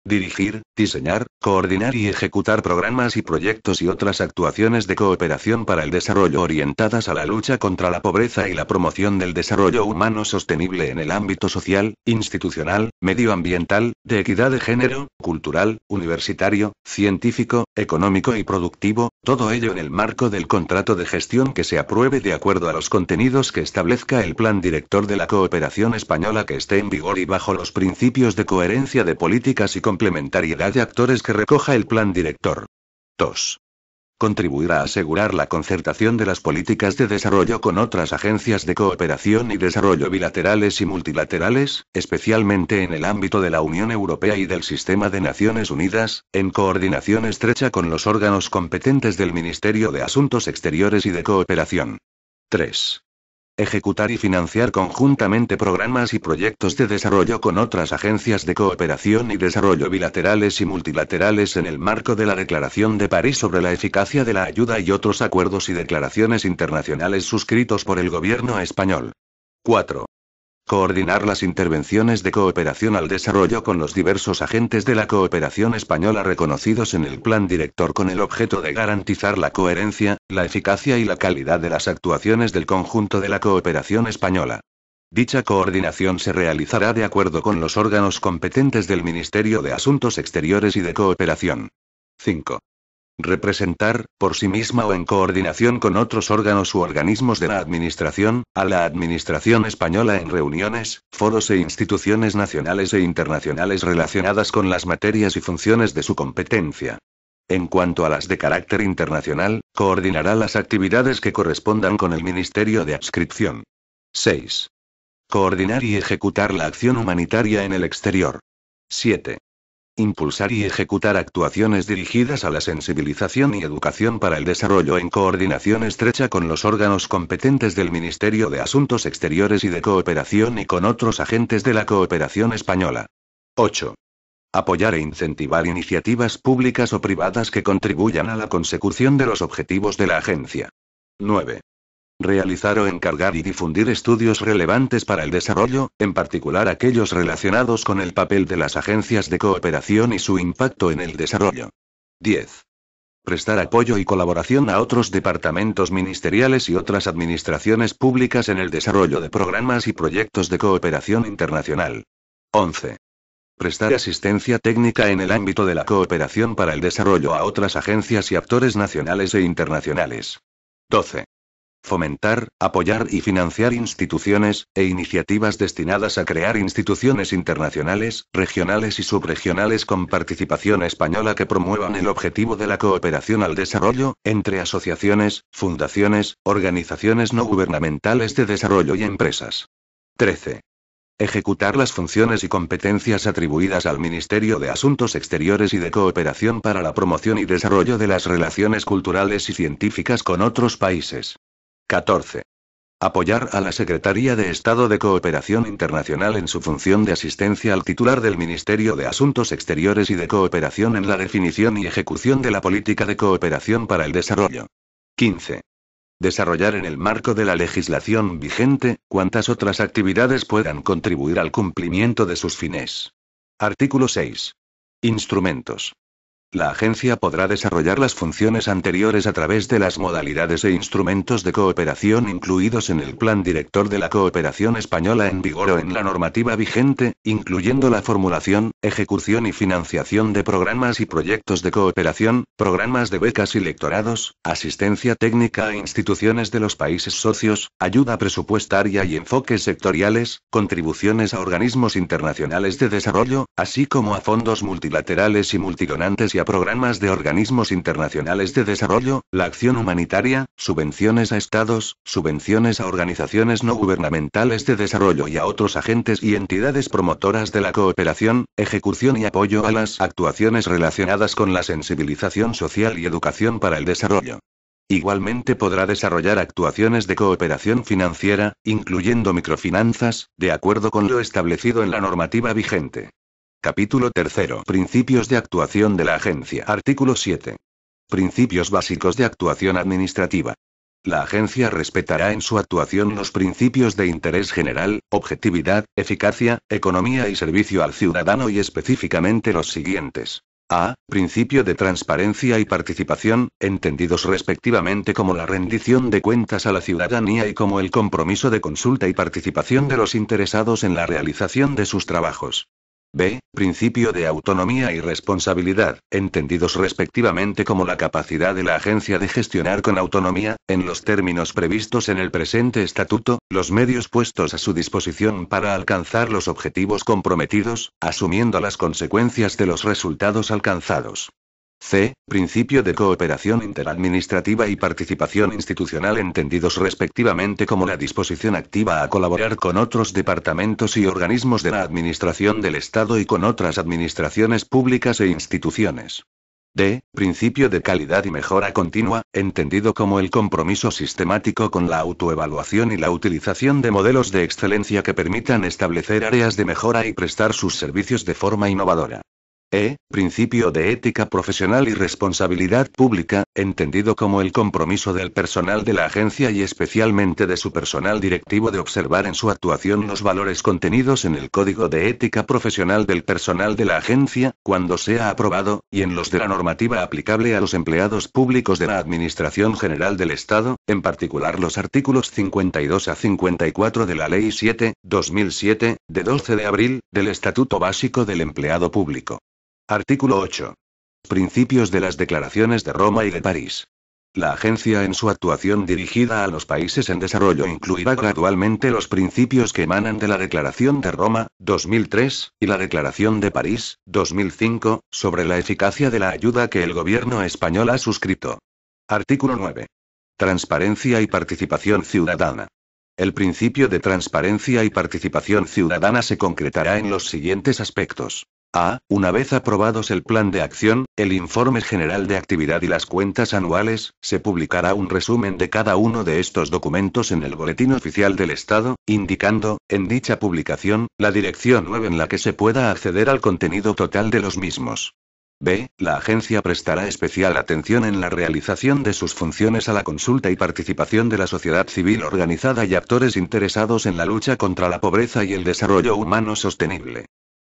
dirigir, diseñar, coordinar y ejecutar programas y proyectos y otras actuaciones de cooperación para el desarrollo orientadas a la lucha contra la pobreza y la promoción del desarrollo humano sostenible en el ámbito social, institucional, medioambiental, de equidad de género, cultural, universitario, científico, económico y productivo, todo ello en el marco del contrato de gestión que se apruebe de acuerdo a los contenidos que establezca el plan director de la cooperación española que esté en vigor y bajo los principios de coherencia de políticas y complementariedad de actores que recoja el plan director. 2. Contribuirá a asegurar la concertación de las políticas de desarrollo con otras agencias de cooperación y desarrollo bilaterales y multilaterales, especialmente en el ámbito de la Unión Europea y del Sistema de Naciones Unidas, en coordinación estrecha con los órganos competentes del Ministerio de Asuntos Exteriores y de Cooperación. 3. Ejecutar y financiar conjuntamente programas y proyectos de desarrollo con otras agencias de cooperación y desarrollo bilaterales y multilaterales en el marco de la Declaración de París sobre la eficacia de la ayuda y otros acuerdos y declaraciones internacionales suscritos por el gobierno español. 4. Coordinar las intervenciones de cooperación al desarrollo con los diversos agentes de la cooperación española reconocidos en el plan director con el objeto de garantizar la coherencia, la eficacia y la calidad de las actuaciones del conjunto de la cooperación española. Dicha coordinación se realizará de acuerdo con los órganos competentes del Ministerio de Asuntos Exteriores y de Cooperación. 5 representar, por sí misma o en coordinación con otros órganos u organismos de la Administración, a la Administración española en reuniones, foros e instituciones nacionales e internacionales relacionadas con las materias y funciones de su competencia. En cuanto a las de carácter internacional, coordinará las actividades que correspondan con el Ministerio de Adscripción. 6. Coordinar y ejecutar la acción humanitaria en el exterior. 7 impulsar y ejecutar actuaciones dirigidas a la sensibilización y educación para el desarrollo en coordinación estrecha con los órganos competentes del Ministerio de Asuntos Exteriores y de Cooperación y con otros agentes de la cooperación española. 8. Apoyar e incentivar iniciativas públicas o privadas que contribuyan a la consecución de los objetivos de la agencia. 9 realizar o encargar y difundir estudios relevantes para el desarrollo, en particular aquellos relacionados con el papel de las agencias de cooperación y su impacto en el desarrollo. 10. Prestar apoyo y colaboración a otros departamentos ministeriales y otras administraciones públicas en el desarrollo de programas y proyectos de cooperación internacional. 11. Prestar asistencia técnica en el ámbito de la cooperación para el desarrollo a otras agencias y actores nacionales e internacionales. 12 fomentar, apoyar y financiar instituciones, e iniciativas destinadas a crear instituciones internacionales, regionales y subregionales con participación española que promuevan el objetivo de la cooperación al desarrollo, entre asociaciones, fundaciones, organizaciones no gubernamentales de desarrollo y empresas. 13. Ejecutar las funciones y competencias atribuidas al Ministerio de Asuntos Exteriores y de Cooperación para la promoción y desarrollo de las relaciones culturales y científicas con otros países. 14. Apoyar a la Secretaría de Estado de Cooperación Internacional en su función de asistencia al titular del Ministerio de Asuntos Exteriores y de Cooperación en la definición y ejecución de la política de cooperación para el desarrollo. 15. Desarrollar en el marco de la legislación vigente, cuantas otras actividades puedan contribuir al cumplimiento de sus fines. Artículo 6. Instrumentos la agencia podrá desarrollar las funciones anteriores a través de las modalidades e instrumentos de cooperación incluidos en el Plan Director de la Cooperación Española en vigor o en la normativa vigente, incluyendo la formulación, ejecución y financiación de programas y proyectos de cooperación, programas de becas y lectorados, asistencia técnica a instituciones de los países socios, ayuda presupuestaria y enfoques sectoriales, contribuciones a organismos internacionales de desarrollo, así como a fondos multilaterales y multidonantes y a programas de organismos internacionales de desarrollo, la acción humanitaria, subvenciones a estados, subvenciones a organizaciones no gubernamentales de desarrollo y a otros agentes y entidades promotoras de la cooperación, ejecución y apoyo a las actuaciones relacionadas con la sensibilización social y educación para el desarrollo. Igualmente podrá desarrollar actuaciones de cooperación financiera, incluyendo microfinanzas, de acuerdo con lo establecido en la normativa vigente. Capítulo 3. Principios de actuación de la agencia. Artículo 7. Principios básicos de actuación administrativa. La agencia respetará en su actuación los principios de interés general, objetividad, eficacia, economía y servicio al ciudadano y específicamente los siguientes. A. Principio de transparencia y participación, entendidos respectivamente como la rendición de cuentas a la ciudadanía y como el compromiso de consulta y participación de los interesados en la realización de sus trabajos. B. Principio de autonomía y responsabilidad, entendidos respectivamente como la capacidad de la agencia de gestionar con autonomía, en los términos previstos en el presente estatuto, los medios puestos a su disposición para alcanzar los objetivos comprometidos, asumiendo las consecuencias de los resultados alcanzados. C. Principio de cooperación interadministrativa y participación institucional entendidos respectivamente como la disposición activa a colaborar con otros departamentos y organismos de la Administración del Estado y con otras administraciones públicas e instituciones. D. Principio de calidad y mejora continua, entendido como el compromiso sistemático con la autoevaluación y la utilización de modelos de excelencia que permitan establecer áreas de mejora y prestar sus servicios de forma innovadora. E. Principio de ética profesional y responsabilidad pública, entendido como el compromiso del personal de la agencia y especialmente de su personal directivo de observar en su actuación los valores contenidos en el Código de Ética Profesional del Personal de la agencia, cuando sea aprobado, y en los de la normativa aplicable a los empleados públicos de la Administración General del Estado, en particular los artículos 52 a 54 de la Ley 7, 2007, de 12 de abril, del Estatuto Básico del Empleado Público. Artículo 8. Principios de las declaraciones de Roma y de París. La agencia en su actuación dirigida a los países en desarrollo incluirá gradualmente los principios que emanan de la Declaración de Roma, 2003, y la Declaración de París, 2005, sobre la eficacia de la ayuda que el gobierno español ha suscrito. Artículo 9. Transparencia y participación ciudadana. El principio de transparencia y participación ciudadana se concretará en los siguientes aspectos a una vez aprobados el plan de acción, el informe general de actividad y las cuentas anuales, se publicará un resumen de cada uno de estos documentos en el Boletín Oficial del Estado, indicando, en dicha publicación, la dirección web en la que se pueda acceder al contenido total de los mismos. B. La agencia prestará especial atención en la realización de sus funciones a la consulta y participación de la sociedad civil organizada y actores interesados en la lucha contra la pobreza y el desarrollo humano sostenible.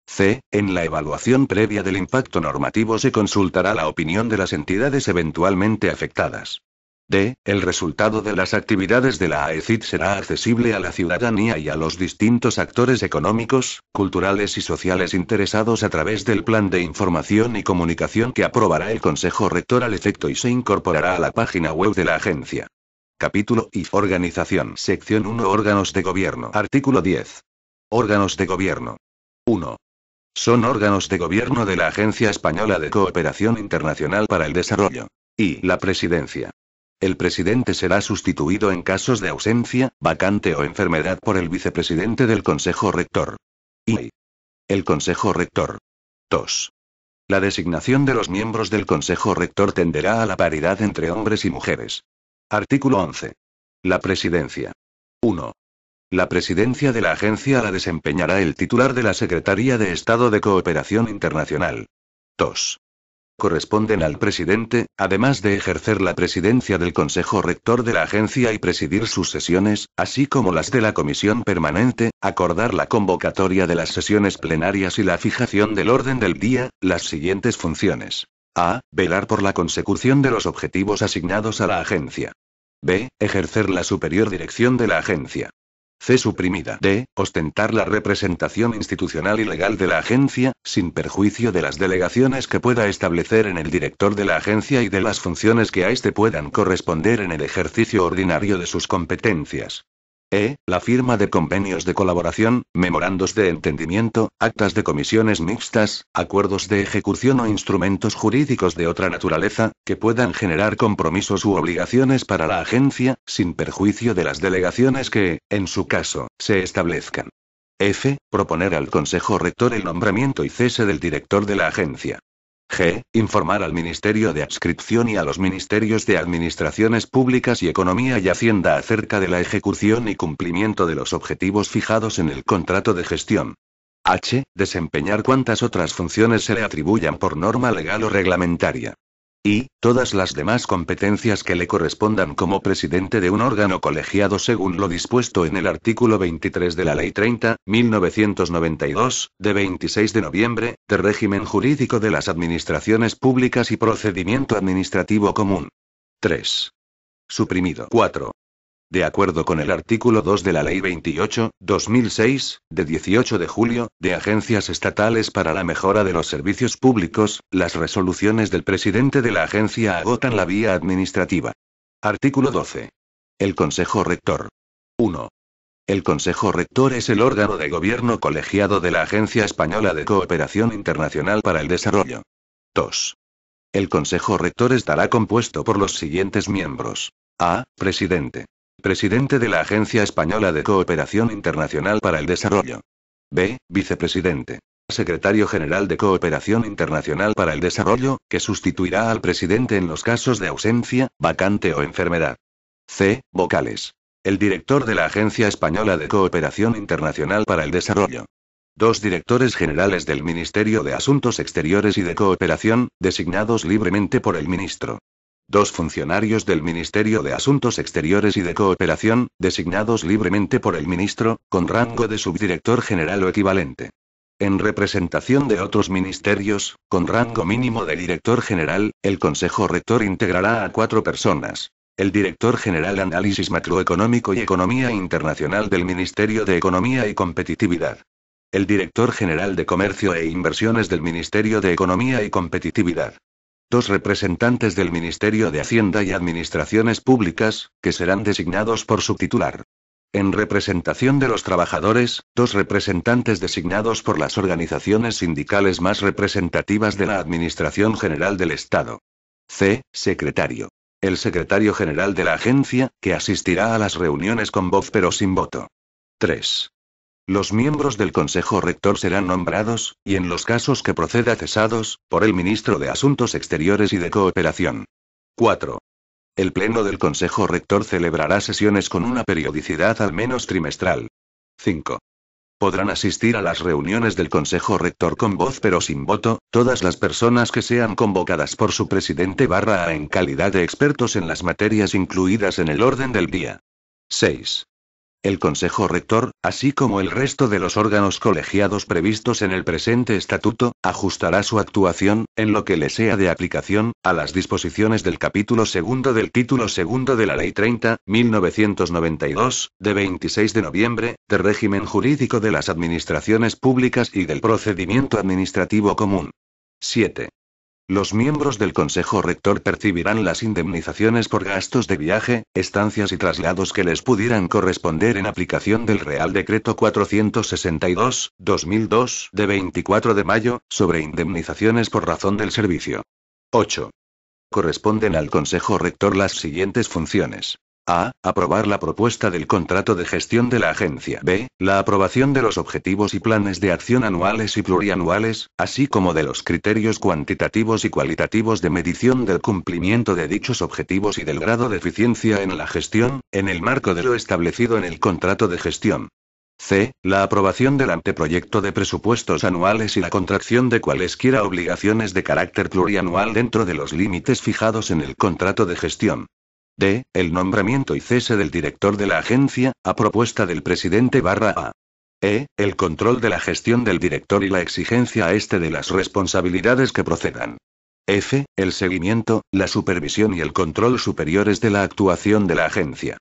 C. En la evaluación previa del impacto normativo se consultará la opinión de las entidades eventualmente afectadas. D. El resultado de las actividades de la AECID será accesible a la ciudadanía y a los distintos actores económicos, culturales y sociales interesados a través del plan de información y comunicación que aprobará el Consejo Rector al efecto y se incorporará a la página web de la agencia. Capítulo I Organización. Sección 1. Órganos de Gobierno. Artículo 10. Órganos de Gobierno. 1. Son órganos de gobierno de la Agencia Española de Cooperación Internacional para el Desarrollo. Y la Presidencia. El presidente será sustituido en casos de ausencia, vacante o enfermedad por el vicepresidente del Consejo Rector. Y. El Consejo Rector. 2. La designación de los miembros del Consejo Rector tenderá a la paridad entre hombres y mujeres. Artículo 11. La Presidencia. 1. La presidencia de la agencia la desempeñará el titular de la Secretaría de Estado de Cooperación Internacional. 2. Corresponden al presidente, además de ejercer la presidencia del Consejo Rector de la agencia y presidir sus sesiones, así como las de la Comisión Permanente, acordar la convocatoria de las sesiones plenarias y la fijación del orden del día, las siguientes funciones. A. Velar por la consecución de los objetivos asignados a la agencia. B. Ejercer la superior dirección de la agencia. C suprimida. D. Ostentar la representación institucional y legal de la agencia, sin perjuicio de las delegaciones que pueda establecer en el director de la agencia y de las funciones que a éste puedan corresponder en el ejercicio ordinario de sus competencias. E. La firma de convenios de colaboración, memorandos de entendimiento, actas de comisiones mixtas, acuerdos de ejecución o instrumentos jurídicos de otra naturaleza, que puedan generar compromisos u obligaciones para la agencia, sin perjuicio de las delegaciones que, en su caso, se establezcan. F. Proponer al Consejo Rector el nombramiento y cese del director de la agencia. G. Informar al Ministerio de Adscripción y a los Ministerios de Administraciones Públicas y Economía y Hacienda acerca de la ejecución y cumplimiento de los objetivos fijados en el contrato de gestión. H. Desempeñar cuantas otras funciones se le atribuyan por norma legal o reglamentaria y, todas las demás competencias que le correspondan como presidente de un órgano colegiado según lo dispuesto en el artículo 23 de la Ley 30, 1992, de 26 de noviembre, de régimen jurídico de las administraciones públicas y procedimiento administrativo común. 3. Suprimido. 4. De acuerdo con el artículo 2 de la Ley 28, 2006, de 18 de julio, de Agencias Estatales para la Mejora de los Servicios Públicos, las resoluciones del presidente de la agencia agotan la vía administrativa. Artículo 12. El Consejo Rector. 1. El Consejo Rector es el órgano de gobierno colegiado de la Agencia Española de Cooperación Internacional para el Desarrollo. 2. El Consejo Rector estará compuesto por los siguientes miembros. A. Presidente presidente de la Agencia Española de Cooperación Internacional para el Desarrollo. B. Vicepresidente. Secretario General de Cooperación Internacional para el Desarrollo, que sustituirá al presidente en los casos de ausencia, vacante o enfermedad. C. Vocales. El director de la Agencia Española de Cooperación Internacional para el Desarrollo. Dos directores generales del Ministerio de Asuntos Exteriores y de Cooperación, designados libremente por el ministro. Dos funcionarios del Ministerio de Asuntos Exteriores y de Cooperación, designados libremente por el ministro, con rango de subdirector general o equivalente. En representación de otros ministerios, con rango mínimo de director general, el Consejo Rector integrará a cuatro personas. El director general Análisis Macroeconómico y Economía Internacional del Ministerio de Economía y Competitividad. El director general de Comercio e Inversiones del Ministerio de Economía y Competitividad dos representantes del Ministerio de Hacienda y Administraciones Públicas, que serán designados por su titular. En representación de los trabajadores, dos representantes designados por las organizaciones sindicales más representativas de la Administración General del Estado. C. Secretario. El secretario general de la agencia, que asistirá a las reuniones con voz pero sin voto. 3. Los miembros del Consejo Rector serán nombrados, y en los casos que proceda cesados, por el Ministro de Asuntos Exteriores y de Cooperación. 4. El Pleno del Consejo Rector celebrará sesiones con una periodicidad al menos trimestral. 5. Podrán asistir a las reuniones del Consejo Rector con voz pero sin voto, todas las personas que sean convocadas por su presidente barra en calidad de expertos en las materias incluidas en el orden del día. 6. El Consejo Rector, así como el resto de los órganos colegiados previstos en el presente estatuto, ajustará su actuación, en lo que le sea de aplicación, a las disposiciones del capítulo segundo del título segundo de la Ley 30, 1992, de 26 de noviembre, de régimen jurídico de las administraciones públicas y del procedimiento administrativo común. 7. Los miembros del Consejo Rector percibirán las indemnizaciones por gastos de viaje, estancias y traslados que les pudieran corresponder en aplicación del Real Decreto 462-2002 de 24 de mayo, sobre indemnizaciones por razón del servicio. 8. Corresponden al Consejo Rector las siguientes funciones. A. Aprobar la propuesta del contrato de gestión de la agencia. B. La aprobación de los objetivos y planes de acción anuales y plurianuales, así como de los criterios cuantitativos y cualitativos de medición del cumplimiento de dichos objetivos y del grado de eficiencia en la gestión, en el marco de lo establecido en el contrato de gestión. C. La aprobación del anteproyecto de presupuestos anuales y la contracción de cualesquiera obligaciones de carácter plurianual dentro de los límites fijados en el contrato de gestión. D. El nombramiento y cese del director de la agencia, a propuesta del presidente barra A. E. El control de la gestión del director y la exigencia a este de las responsabilidades que procedan. F. El seguimiento, la supervisión y el control superiores de la actuación de la agencia.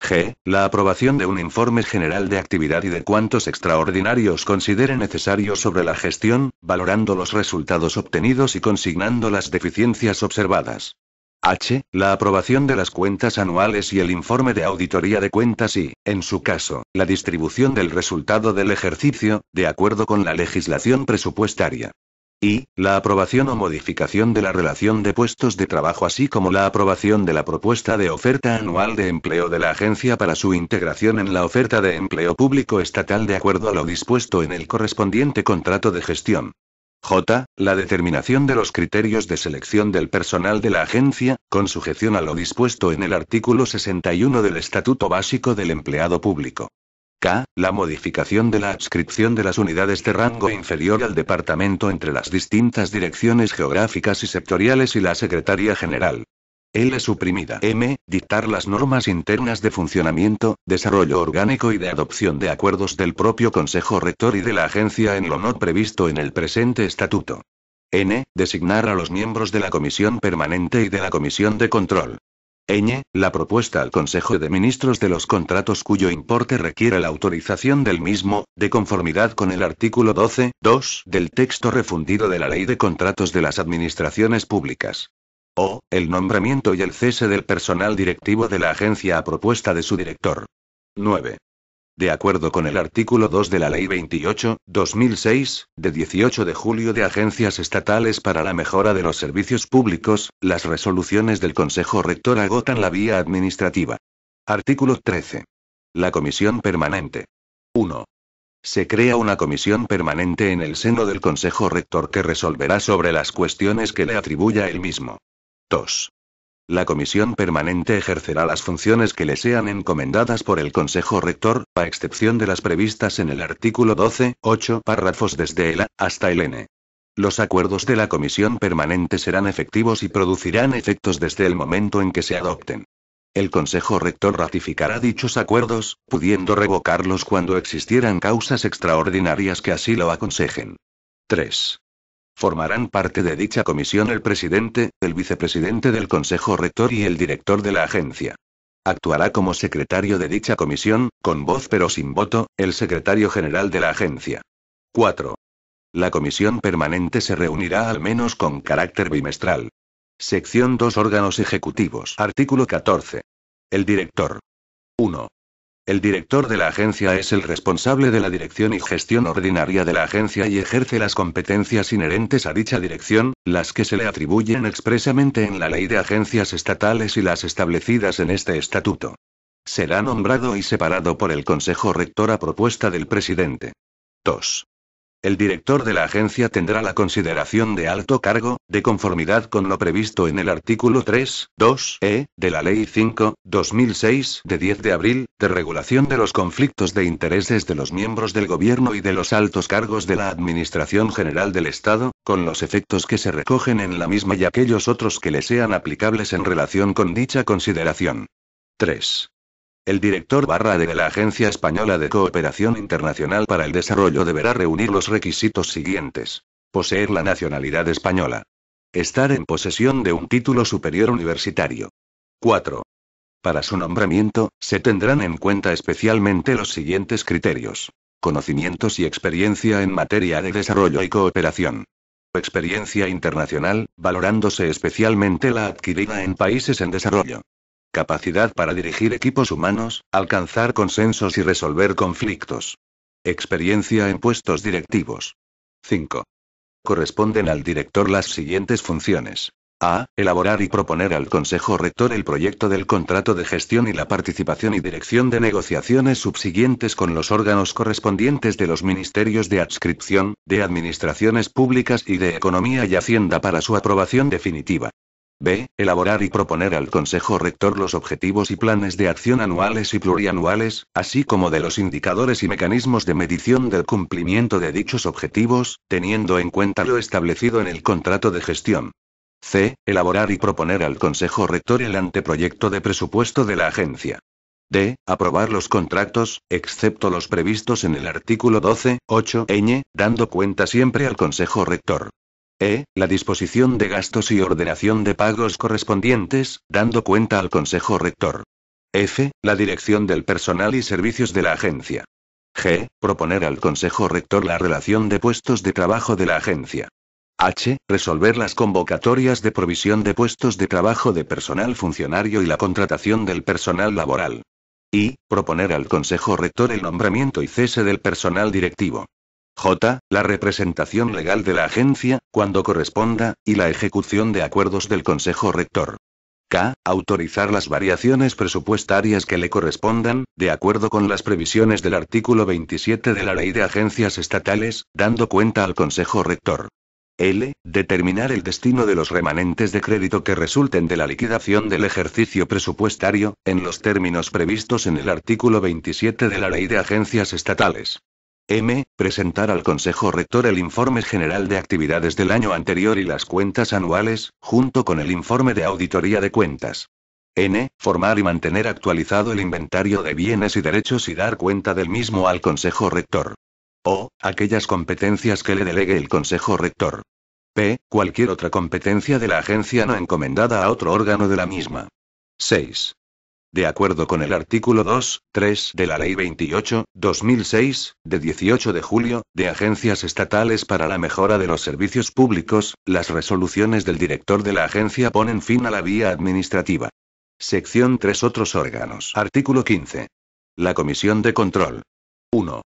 G. La aprobación de un informe general de actividad y de cuantos extraordinarios considere necesario sobre la gestión, valorando los resultados obtenidos y consignando las deficiencias observadas. H. La aprobación de las cuentas anuales y el informe de auditoría de cuentas y, en su caso, la distribución del resultado del ejercicio, de acuerdo con la legislación presupuestaria. Y, la aprobación o modificación de la relación de puestos de trabajo así como la aprobación de la propuesta de oferta anual de empleo de la agencia para su integración en la oferta de empleo público estatal de acuerdo a lo dispuesto en el correspondiente contrato de gestión. J. La determinación de los criterios de selección del personal de la agencia, con sujeción a lo dispuesto en el artículo 61 del Estatuto Básico del Empleado Público. K. La modificación de la adscripción de las unidades de rango inferior al departamento entre las distintas direcciones geográficas y sectoriales y la Secretaría General. L suprimida M, dictar las normas internas de funcionamiento, desarrollo orgánico y de adopción de acuerdos del propio Consejo Rector y de la agencia en lo no previsto en el presente estatuto. N, designar a los miembros de la Comisión Permanente y de la Comisión de Control. Ñ, la propuesta al Consejo de Ministros de los contratos cuyo importe requiere la autorización del mismo, de conformidad con el artículo 12.2 del texto refundido de la Ley de Contratos de las Administraciones Públicas o, el nombramiento y el cese del personal directivo de la agencia a propuesta de su director. 9. De acuerdo con el artículo 2 de la Ley 28, 2006, de 18 de julio de Agencias Estatales para la Mejora de los Servicios Públicos, las resoluciones del Consejo Rector agotan la vía administrativa. Artículo 13. La Comisión Permanente. 1. Se crea una comisión permanente en el seno del Consejo Rector que resolverá sobre las cuestiones que le atribuya el mismo. 2. La comisión permanente ejercerá las funciones que le sean encomendadas por el Consejo Rector, a excepción de las previstas en el artículo 12, 8 párrafos desde el A hasta el N. Los acuerdos de la comisión permanente serán efectivos y producirán efectos desde el momento en que se adopten. El Consejo Rector ratificará dichos acuerdos, pudiendo revocarlos cuando existieran causas extraordinarias que así lo aconsejen. 3. Formarán parte de dicha comisión el presidente, el vicepresidente del Consejo Rector y el director de la agencia. Actuará como secretario de dicha comisión, con voz pero sin voto, el secretario general de la agencia. 4. La comisión permanente se reunirá al menos con carácter bimestral. Sección 2 Órganos Ejecutivos. Artículo 14. El director. 1. El director de la agencia es el responsable de la dirección y gestión ordinaria de la agencia y ejerce las competencias inherentes a dicha dirección, las que se le atribuyen expresamente en la ley de agencias estatales y las establecidas en este estatuto. Será nombrado y separado por el Consejo Rector a propuesta del presidente. 2. El director de la agencia tendrá la consideración de alto cargo, de conformidad con lo previsto en el artículo 3, 2 e de la Ley 5, 2006, de 10 de abril, de regulación de los conflictos de intereses de los miembros del gobierno y de los altos cargos de la Administración General del Estado, con los efectos que se recogen en la misma y aquellos otros que le sean aplicables en relación con dicha consideración. 3. El director barra de la Agencia Española de Cooperación Internacional para el Desarrollo deberá reunir los requisitos siguientes. Poseer la nacionalidad española. Estar en posesión de un título superior universitario. 4. Para su nombramiento, se tendrán en cuenta especialmente los siguientes criterios. Conocimientos y experiencia en materia de desarrollo y cooperación. Experiencia internacional, valorándose especialmente la adquirida en países en desarrollo capacidad para dirigir equipos humanos, alcanzar consensos y resolver conflictos. Experiencia en puestos directivos. 5. Corresponden al director las siguientes funciones. A. Elaborar y proponer al Consejo Rector el proyecto del contrato de gestión y la participación y dirección de negociaciones subsiguientes con los órganos correspondientes de los ministerios de adscripción, de administraciones públicas y de economía y hacienda para su aprobación definitiva. B. Elaborar y proponer al Consejo Rector los objetivos y planes de acción anuales y plurianuales, así como de los indicadores y mecanismos de medición del cumplimiento de dichos objetivos, teniendo en cuenta lo establecido en el contrato de gestión. C. Elaborar y proponer al Consejo Rector el anteproyecto de presupuesto de la agencia. D. Aprobar los contratos, excepto los previstos en el artículo 12, 8 ñ, dando cuenta siempre al Consejo Rector e. La disposición de gastos y ordenación de pagos correspondientes, dando cuenta al Consejo Rector. F. La dirección del personal y servicios de la agencia. G. Proponer al Consejo Rector la relación de puestos de trabajo de la agencia. H. Resolver las convocatorias de provisión de puestos de trabajo de personal funcionario y la contratación del personal laboral. I. Proponer al Consejo Rector el nombramiento y cese del personal directivo. J. La representación legal de la agencia, cuando corresponda, y la ejecución de acuerdos del Consejo Rector. K. Autorizar las variaciones presupuestarias que le correspondan, de acuerdo con las previsiones del artículo 27 de la Ley de Agencias Estatales, dando cuenta al Consejo Rector. L. Determinar el destino de los remanentes de crédito que resulten de la liquidación del ejercicio presupuestario, en los términos previstos en el artículo 27 de la Ley de Agencias Estatales. M. Presentar al Consejo Rector el informe general de actividades del año anterior y las cuentas anuales, junto con el informe de auditoría de cuentas. N. Formar y mantener actualizado el inventario de bienes y derechos y dar cuenta del mismo al Consejo Rector. O, aquellas competencias que le delegue el Consejo Rector. P. Cualquier otra competencia de la agencia no encomendada a otro órgano de la misma. 6. De acuerdo con el artículo 2, 3 de la Ley 28, 2006, de 18 de julio, de Agencias Estatales para la Mejora de los Servicios Públicos, las resoluciones del director de la agencia ponen fin a la vía administrativa. Sección 3 Otros órganos. Artículo 15. La Comisión de Control. 1.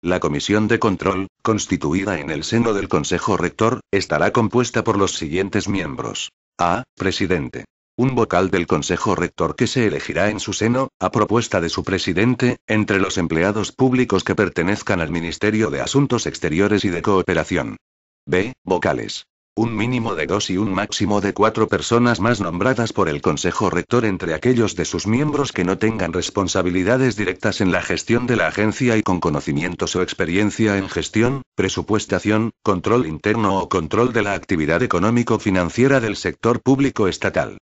La Comisión de Control, constituida en el seno del Consejo Rector, estará compuesta por los siguientes miembros. A. Presidente un vocal del Consejo Rector que se elegirá en su seno, a propuesta de su presidente, entre los empleados públicos que pertenezcan al Ministerio de Asuntos Exteriores y de Cooperación. B. Vocales. Un mínimo de dos y un máximo de cuatro personas más nombradas por el Consejo Rector entre aquellos de sus miembros que no tengan responsabilidades directas en la gestión de la agencia y con conocimientos o experiencia en gestión, presupuestación, control interno o control de la actividad económico-financiera del sector público estatal.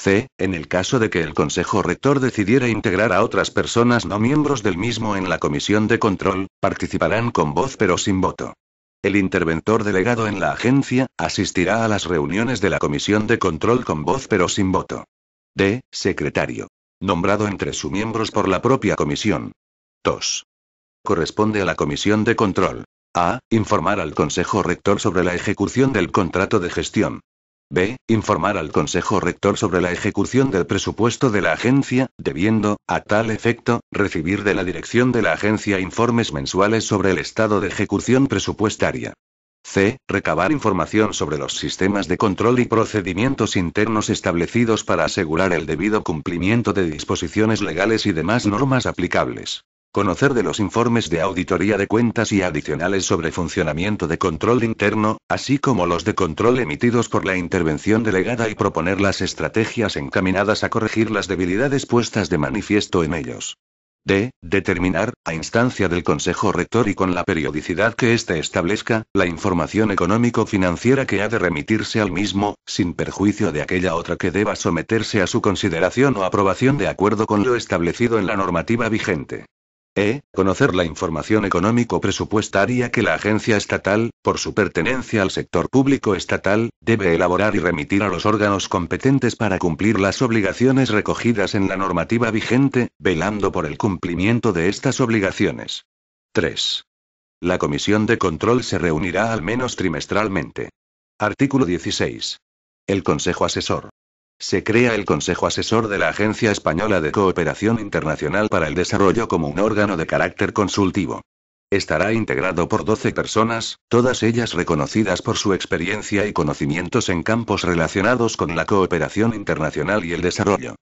C. En el caso de que el Consejo Rector decidiera integrar a otras personas no miembros del mismo en la Comisión de Control, participarán con voz pero sin voto. El interventor delegado en la agencia, asistirá a las reuniones de la Comisión de Control con voz pero sin voto. D. Secretario. Nombrado entre sus miembros por la propia comisión. 2. Corresponde a la Comisión de Control. A. Informar al Consejo Rector sobre la ejecución del contrato de gestión. B. Informar al Consejo Rector sobre la ejecución del presupuesto de la agencia, debiendo, a tal efecto, recibir de la dirección de la agencia informes mensuales sobre el estado de ejecución presupuestaria. C. Recabar información sobre los sistemas de control y procedimientos internos establecidos para asegurar el debido cumplimiento de disposiciones legales y demás normas aplicables. Conocer de los informes de auditoría de cuentas y adicionales sobre funcionamiento de control interno, así como los de control emitidos por la intervención delegada y proponer las estrategias encaminadas a corregir las debilidades puestas de manifiesto en ellos. D. Determinar, a instancia del Consejo Rector y con la periodicidad que éste establezca, la información económico-financiera que ha de remitirse al mismo, sin perjuicio de aquella otra que deba someterse a su consideración o aprobación de acuerdo con lo establecido en la normativa vigente. E. Conocer la información económico-presupuestaria que la agencia estatal, por su pertenencia al sector público estatal, debe elaborar y remitir a los órganos competentes para cumplir las obligaciones recogidas en la normativa vigente, velando por el cumplimiento de estas obligaciones. 3. La Comisión de Control se reunirá al menos trimestralmente. Artículo 16. El Consejo Asesor. Se crea el Consejo Asesor de la Agencia Española de Cooperación Internacional para el Desarrollo como un órgano de carácter consultivo. Estará integrado por 12 personas, todas ellas reconocidas por su experiencia y conocimientos en campos relacionados con la cooperación internacional y el desarrollo.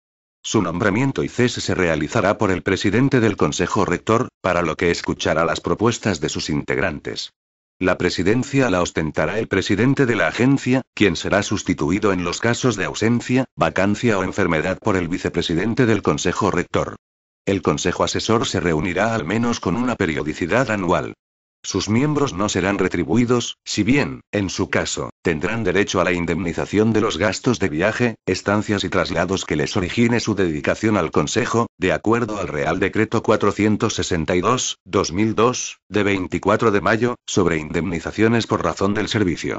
Su nombramiento y cese se realizará por el presidente del Consejo Rector, para lo que escuchará las propuestas de sus integrantes. La presidencia la ostentará el presidente de la agencia, quien será sustituido en los casos de ausencia, vacancia o enfermedad por el vicepresidente del Consejo Rector. El Consejo Asesor se reunirá al menos con una periodicidad anual sus miembros no serán retribuidos, si bien, en su caso, tendrán derecho a la indemnización de los gastos de viaje, estancias y traslados que les origine su dedicación al Consejo, de acuerdo al Real Decreto 462-2002, de 24 de mayo, sobre indemnizaciones por razón del servicio.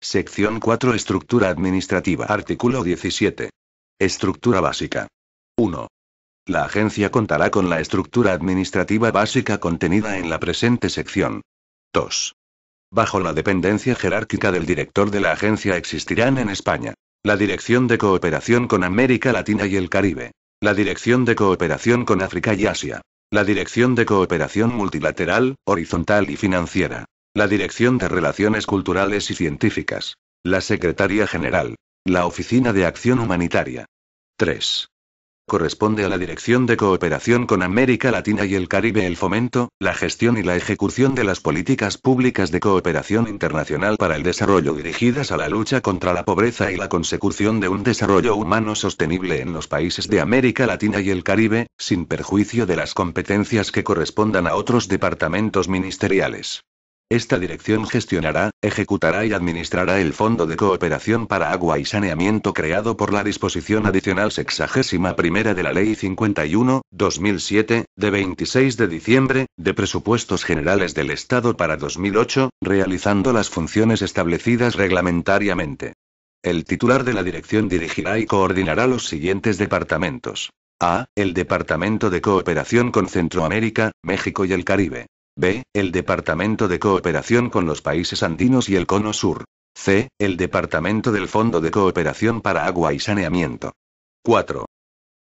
Sección 4 Estructura Administrativa Artículo 17. Estructura Básica. 1. La agencia contará con la estructura administrativa básica contenida en la presente sección. 2. Bajo la dependencia jerárquica del director de la agencia existirán en España. La Dirección de Cooperación con América Latina y el Caribe. La Dirección de Cooperación con África y Asia. La Dirección de Cooperación Multilateral, Horizontal y Financiera. La Dirección de Relaciones Culturales y Científicas. La Secretaría General. La Oficina de Acción Humanitaria. 3 corresponde a la Dirección de Cooperación con América Latina y el Caribe el fomento, la gestión y la ejecución de las políticas públicas de cooperación internacional para el desarrollo dirigidas a la lucha contra la pobreza y la consecución de un desarrollo humano sostenible en los países de América Latina y el Caribe, sin perjuicio de las competencias que correspondan a otros departamentos ministeriales. Esta dirección gestionará, ejecutará y administrará el Fondo de Cooperación para Agua y Saneamiento creado por la disposición adicional sexagésima primera de la Ley 51, 2007, de 26 de diciembre, de Presupuestos Generales del Estado para 2008, realizando las funciones establecidas reglamentariamente. El titular de la dirección dirigirá y coordinará los siguientes departamentos. A. El Departamento de Cooperación con Centroamérica, México y el Caribe. B. El Departamento de Cooperación con los Países Andinos y el Cono Sur. C. El Departamento del Fondo de Cooperación para Agua y Saneamiento. 4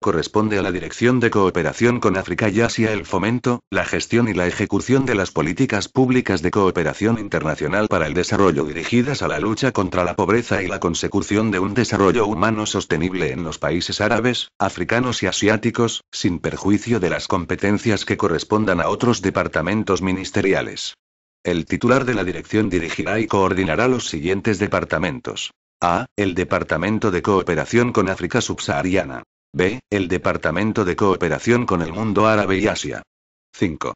corresponde a la Dirección de Cooperación con África y Asia el fomento, la gestión y la ejecución de las políticas públicas de cooperación internacional para el desarrollo dirigidas a la lucha contra la pobreza y la consecución de un desarrollo humano sostenible en los países árabes, africanos y asiáticos, sin perjuicio de las competencias que correspondan a otros departamentos ministeriales. El titular de la dirección dirigirá y coordinará los siguientes departamentos. A. El Departamento de Cooperación con África Subsahariana. B. El Departamento de Cooperación con el Mundo Árabe y Asia. 5.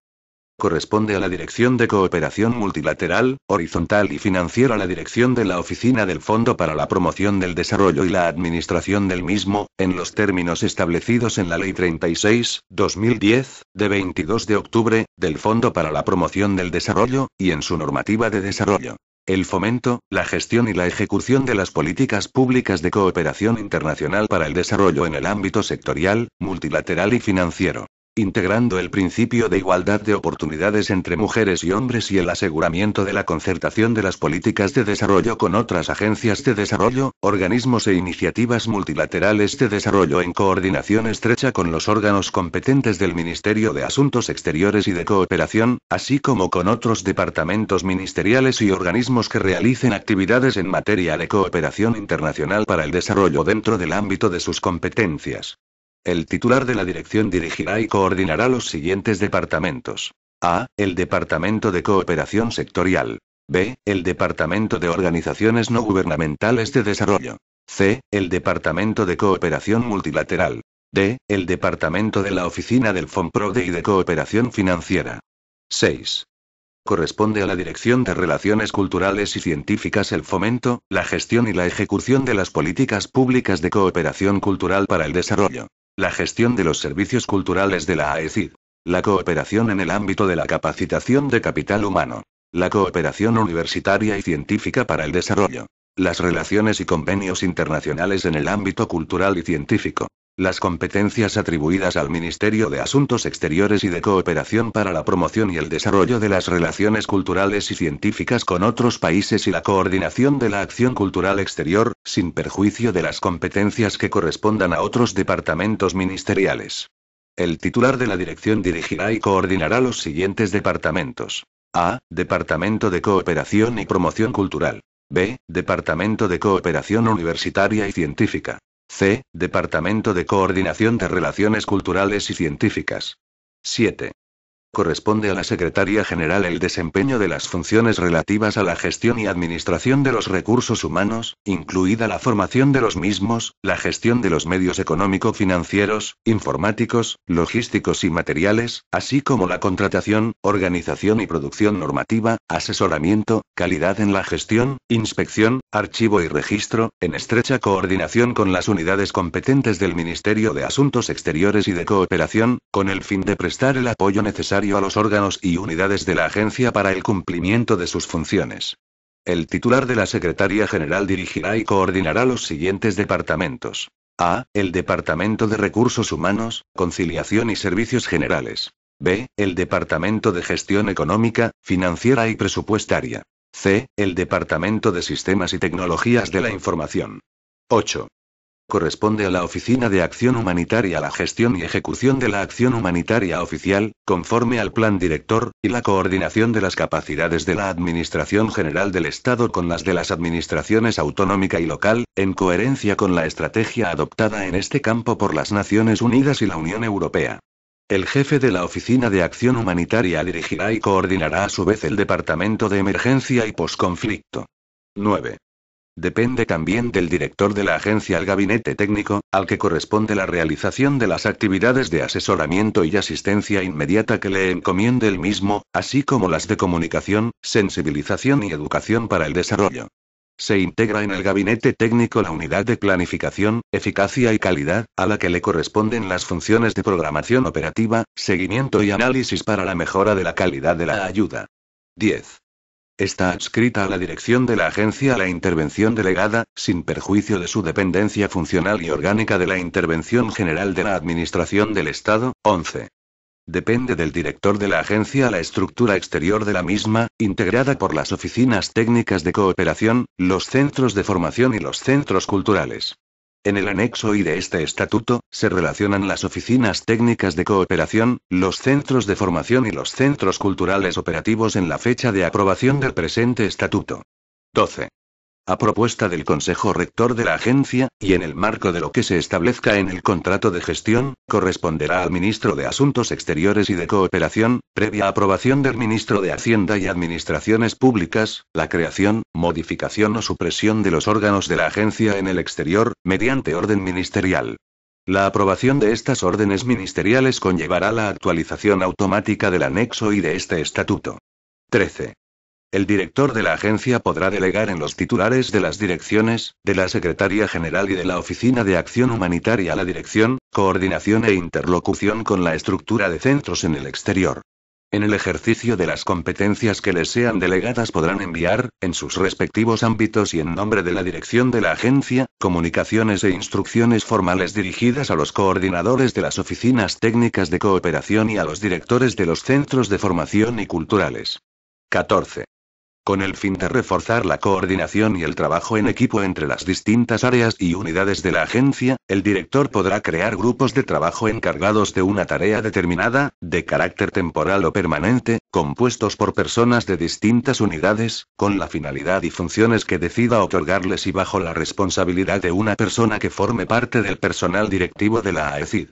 Corresponde a la Dirección de Cooperación Multilateral, Horizontal y Financiera la Dirección de la Oficina del Fondo para la Promoción del Desarrollo y la Administración del mismo, en los términos establecidos en la Ley 36-2010, de 22 de octubre, del Fondo para la Promoción del Desarrollo, y en su normativa de desarrollo el fomento, la gestión y la ejecución de las políticas públicas de cooperación internacional para el desarrollo en el ámbito sectorial, multilateral y financiero integrando el principio de igualdad de oportunidades entre mujeres y hombres y el aseguramiento de la concertación de las políticas de desarrollo con otras agencias de desarrollo, organismos e iniciativas multilaterales de desarrollo en coordinación estrecha con los órganos competentes del Ministerio de Asuntos Exteriores y de Cooperación, así como con otros departamentos ministeriales y organismos que realicen actividades en materia de cooperación internacional para el desarrollo dentro del ámbito de sus competencias. El titular de la dirección dirigirá y coordinará los siguientes departamentos. A. El Departamento de Cooperación Sectorial. B. El Departamento de Organizaciones No Gubernamentales de Desarrollo. C. El Departamento de Cooperación Multilateral. D. El Departamento de la Oficina del prode y de Cooperación Financiera. 6. Corresponde a la Dirección de Relaciones Culturales y Científicas el fomento, la gestión y la ejecución de las políticas públicas de cooperación cultural para el desarrollo la gestión de los servicios culturales de la AECID, la cooperación en el ámbito de la capacitación de capital humano, la cooperación universitaria y científica para el desarrollo, las relaciones y convenios internacionales en el ámbito cultural y científico, las competencias atribuidas al Ministerio de Asuntos Exteriores y de Cooperación para la Promoción y el Desarrollo de las Relaciones Culturales y Científicas con otros países y la coordinación de la acción cultural exterior, sin perjuicio de las competencias que correspondan a otros departamentos ministeriales. El titular de la dirección dirigirá y coordinará los siguientes departamentos. A. Departamento de Cooperación y Promoción Cultural. B. Departamento de Cooperación Universitaria y Científica. C. Departamento de Coordinación de Relaciones Culturales y Científicas. 7 corresponde a la Secretaría General el desempeño de las funciones relativas a la gestión y administración de los recursos humanos, incluida la formación de los mismos, la gestión de los medios económico-financieros, informáticos, logísticos y materiales, así como la contratación, organización y producción normativa, asesoramiento, calidad en la gestión, inspección, archivo y registro, en estrecha coordinación con las unidades competentes del Ministerio de Asuntos Exteriores y de Cooperación, con el fin de prestar el apoyo necesario a los órganos y unidades de la agencia para el cumplimiento de sus funciones. El titular de la Secretaría General dirigirá y coordinará los siguientes departamentos. A. El Departamento de Recursos Humanos, Conciliación y Servicios Generales. B. El Departamento de Gestión Económica, Financiera y Presupuestaria. C. El Departamento de Sistemas y Tecnologías de la Información. 8 corresponde a la Oficina de Acción Humanitaria la gestión y ejecución de la acción humanitaria oficial, conforme al plan director, y la coordinación de las capacidades de la Administración General del Estado con las de las administraciones autonómica y local, en coherencia con la estrategia adoptada en este campo por las Naciones Unidas y la Unión Europea. El jefe de la Oficina de Acción Humanitaria dirigirá y coordinará a su vez el Departamento de Emergencia y Posconflicto. 9. Depende también del director de la agencia al gabinete técnico, al que corresponde la realización de las actividades de asesoramiento y asistencia inmediata que le encomiende el mismo, así como las de comunicación, sensibilización y educación para el desarrollo. Se integra en el gabinete técnico la unidad de planificación, eficacia y calidad, a la que le corresponden las funciones de programación operativa, seguimiento y análisis para la mejora de la calidad de la ayuda. 10. Está adscrita a la dirección de la agencia a la intervención delegada, sin perjuicio de su dependencia funcional y orgánica de la intervención general de la Administración del Estado, 11. Depende del director de la agencia a la estructura exterior de la misma, integrada por las oficinas técnicas de cooperación, los centros de formación y los centros culturales. En el anexo I de este estatuto, se relacionan las oficinas técnicas de cooperación, los centros de formación y los centros culturales operativos en la fecha de aprobación del presente estatuto. 12 a propuesta del Consejo Rector de la agencia, y en el marco de lo que se establezca en el contrato de gestión, corresponderá al ministro de Asuntos Exteriores y de Cooperación, previa aprobación del ministro de Hacienda y Administraciones Públicas, la creación, modificación o supresión de los órganos de la agencia en el exterior, mediante orden ministerial. La aprobación de estas órdenes ministeriales conllevará la actualización automática del anexo y de este estatuto. 13. El director de la agencia podrá delegar en los titulares de las direcciones, de la Secretaría General y de la Oficina de Acción Humanitaria la dirección, coordinación e interlocución con la estructura de centros en el exterior. En el ejercicio de las competencias que les sean delegadas podrán enviar, en sus respectivos ámbitos y en nombre de la dirección de la agencia, comunicaciones e instrucciones formales dirigidas a los coordinadores de las oficinas técnicas de cooperación y a los directores de los centros de formación y culturales. 14 con el fin de reforzar la coordinación y el trabajo en equipo entre las distintas áreas y unidades de la agencia, el director podrá crear grupos de trabajo encargados de una tarea determinada, de carácter temporal o permanente, compuestos por personas de distintas unidades, con la finalidad y funciones que decida otorgarles y bajo la responsabilidad de una persona que forme parte del personal directivo de la AECID.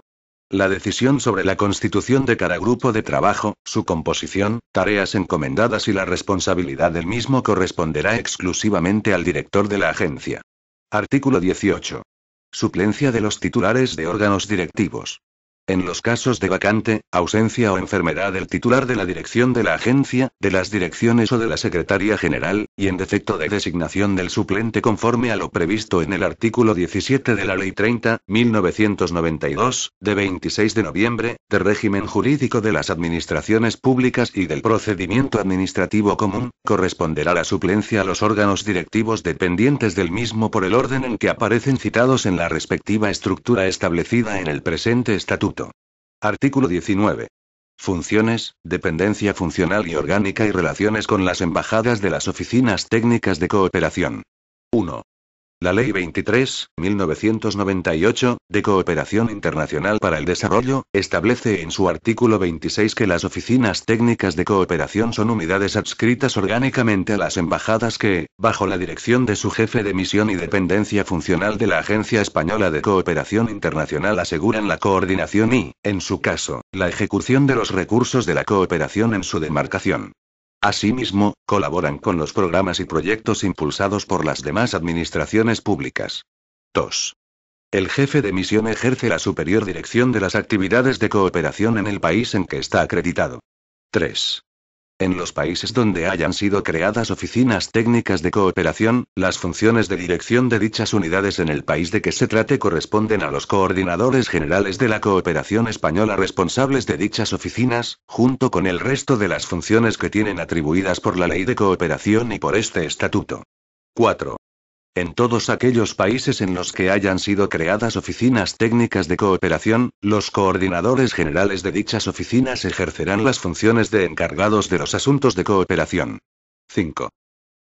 La decisión sobre la constitución de cada grupo de trabajo, su composición, tareas encomendadas y la responsabilidad del mismo corresponderá exclusivamente al director de la agencia. Artículo 18. Suplencia de los titulares de órganos directivos. En los casos de vacante, ausencia o enfermedad del titular de la dirección de la agencia, de las direcciones o de la Secretaría General, y en defecto de designación del suplente conforme a lo previsto en el artículo 17 de la Ley 30, 1992, de 26 de noviembre, de régimen jurídico de las administraciones públicas y del procedimiento administrativo común, corresponderá la suplencia a los órganos directivos dependientes del mismo por el orden en que aparecen citados en la respectiva estructura establecida en el presente estatuto. Artículo 19. Funciones, dependencia funcional y orgánica y relaciones con las embajadas de las oficinas técnicas de cooperación. 1. La Ley 23, 1998, de Cooperación Internacional para el Desarrollo, establece en su artículo 26 que las oficinas técnicas de cooperación son unidades adscritas orgánicamente a las embajadas que, bajo la dirección de su jefe de misión y dependencia funcional de la Agencia Española de Cooperación Internacional, aseguran la coordinación y, en su caso, la ejecución de los recursos de la cooperación en su demarcación. Asimismo, colaboran con los programas y proyectos impulsados por las demás administraciones públicas. 2. El jefe de misión ejerce la superior dirección de las actividades de cooperación en el país en que está acreditado. 3. En los países donde hayan sido creadas oficinas técnicas de cooperación, las funciones de dirección de dichas unidades en el país de que se trate corresponden a los coordinadores generales de la cooperación española responsables de dichas oficinas, junto con el resto de las funciones que tienen atribuidas por la Ley de Cooperación y por este estatuto. 4. En todos aquellos países en los que hayan sido creadas oficinas técnicas de cooperación, los coordinadores generales de dichas oficinas ejercerán las funciones de encargados de los asuntos de cooperación. 5.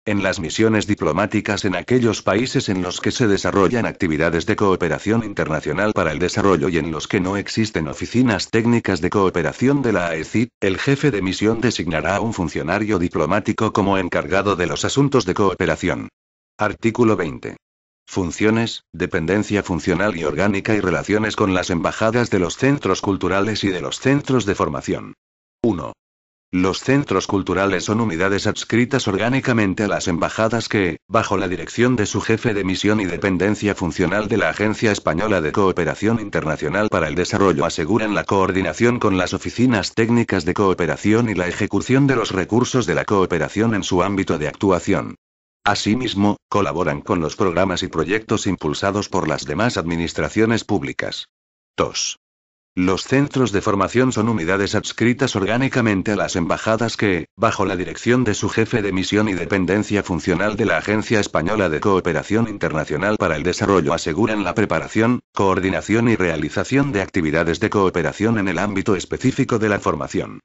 En las misiones diplomáticas en aquellos países en los que se desarrollan actividades de cooperación internacional para el desarrollo y en los que no existen oficinas técnicas de cooperación de la AECID, el jefe de misión designará a un funcionario diplomático como encargado de los asuntos de cooperación. Artículo 20. Funciones, dependencia funcional y orgánica y relaciones con las embajadas de los centros culturales y de los centros de formación. 1. Los centros culturales son unidades adscritas orgánicamente a las embajadas que, bajo la dirección de su jefe de misión y dependencia funcional de la Agencia Española de Cooperación Internacional para el Desarrollo, aseguran la coordinación con las oficinas técnicas de cooperación y la ejecución de los recursos de la cooperación en su ámbito de actuación. Asimismo, colaboran con los programas y proyectos impulsados por las demás administraciones públicas. 2. Los centros de formación son unidades adscritas orgánicamente a las embajadas que, bajo la dirección de su jefe de misión y dependencia funcional de la Agencia Española de Cooperación Internacional para el Desarrollo, aseguran la preparación, coordinación y realización de actividades de cooperación en el ámbito específico de la formación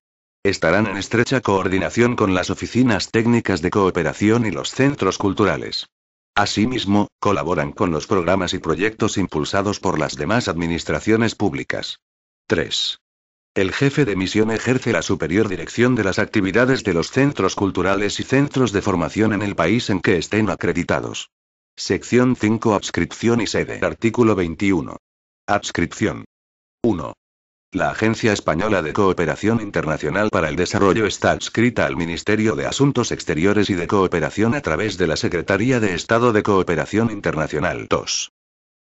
estarán en estrecha coordinación con las oficinas técnicas de cooperación y los centros culturales. Asimismo, colaboran con los programas y proyectos impulsados por las demás administraciones públicas. 3. El jefe de misión ejerce la superior dirección de las actividades de los centros culturales y centros de formación en el país en que estén acreditados. Sección 5 Abscripción y sede. Artículo 21. Adscripción. 1. La Agencia Española de Cooperación Internacional para el Desarrollo está adscrita al Ministerio de Asuntos Exteriores y de Cooperación a través de la Secretaría de Estado de Cooperación Internacional 2.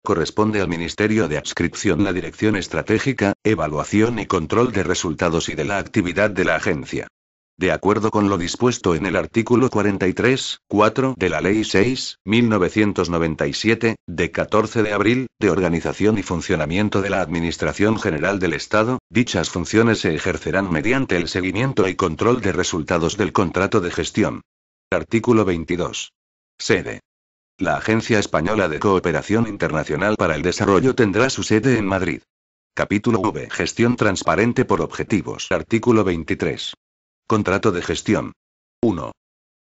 Corresponde al Ministerio de Adscripción la Dirección Estratégica, Evaluación y Control de Resultados y de la Actividad de la Agencia de acuerdo con lo dispuesto en el artículo 43, 4 de la Ley 6, 1997, de 14 de abril, de organización y funcionamiento de la Administración General del Estado, dichas funciones se ejercerán mediante el seguimiento y control de resultados del contrato de gestión. Artículo 22. Sede. La Agencia Española de Cooperación Internacional para el Desarrollo tendrá su sede en Madrid. Capítulo V. Gestión transparente por objetivos. Artículo 23. Contrato de gestión. 1.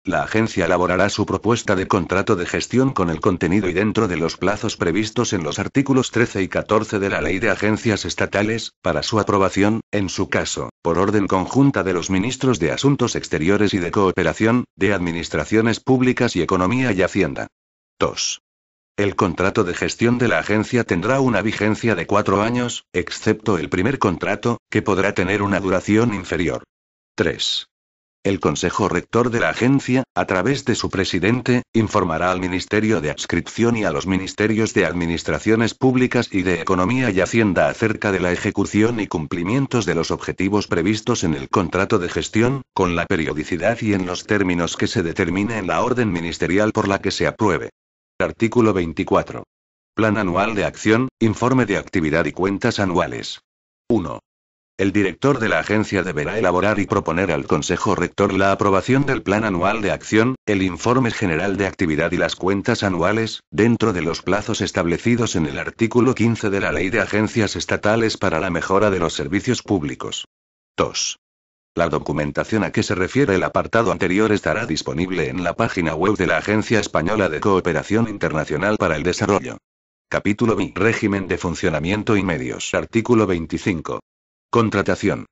La agencia elaborará su propuesta de contrato de gestión con el contenido y dentro de los plazos previstos en los artículos 13 y 14 de la Ley de Agencias Estatales, para su aprobación, en su caso, por orden conjunta de los ministros de Asuntos Exteriores y de Cooperación, de Administraciones Públicas y Economía y Hacienda. 2. El contrato de gestión de la agencia tendrá una vigencia de cuatro años, excepto el primer contrato, que podrá tener una duración inferior. 3. El Consejo Rector de la agencia, a través de su presidente, informará al Ministerio de Adscripción y a los Ministerios de Administraciones Públicas y de Economía y Hacienda acerca de la ejecución y cumplimientos de los objetivos previstos en el contrato de gestión, con la periodicidad y en los términos que se determine en la orden ministerial por la que se apruebe. Artículo 24. Plan Anual de Acción, Informe de Actividad y Cuentas Anuales. 1. El director de la agencia deberá elaborar y proponer al Consejo Rector la aprobación del Plan Anual de Acción, el Informe General de Actividad y las cuentas anuales, dentro de los plazos establecidos en el artículo 15 de la Ley de Agencias Estatales para la Mejora de los Servicios Públicos. 2. La documentación a que se refiere el apartado anterior estará disponible en la página web de la Agencia Española de Cooperación Internacional para el Desarrollo. Capítulo B. Régimen de funcionamiento y medios. Artículo 25. Contratación.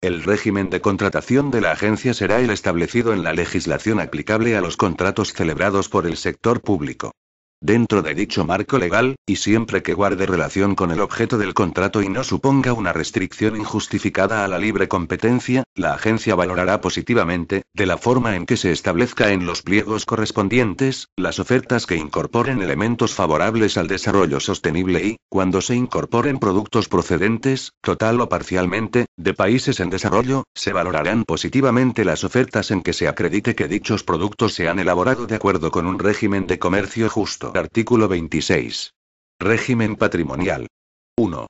El régimen de contratación de la agencia será el establecido en la legislación aplicable a los contratos celebrados por el sector público dentro de dicho marco legal, y siempre que guarde relación con el objeto del contrato y no suponga una restricción injustificada a la libre competencia, la agencia valorará positivamente, de la forma en que se establezca en los pliegos correspondientes, las ofertas que incorporen elementos favorables al desarrollo sostenible y, cuando se incorporen productos procedentes, total o parcialmente, de países en desarrollo, se valorarán positivamente las ofertas en que se acredite que dichos productos se han elaborado de acuerdo con un régimen de comercio justo. Artículo 26. Régimen patrimonial. 1.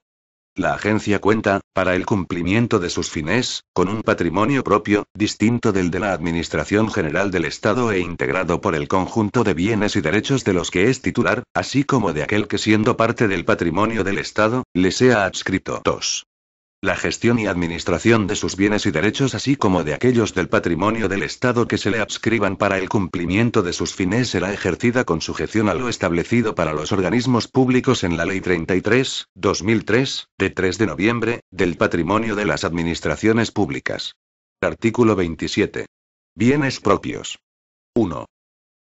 La agencia cuenta, para el cumplimiento de sus fines, con un patrimonio propio, distinto del de la Administración General del Estado e integrado por el conjunto de bienes y derechos de los que es titular, así como de aquel que siendo parte del patrimonio del Estado, le sea adscrito. 2 la gestión y administración de sus bienes y derechos así como de aquellos del patrimonio del Estado que se le adscriban para el cumplimiento de sus fines será ejercida con sujeción a lo establecido para los organismos públicos en la Ley 33, 2003, de 3 de noviembre, del patrimonio de las administraciones públicas. Artículo 27. Bienes propios. 1.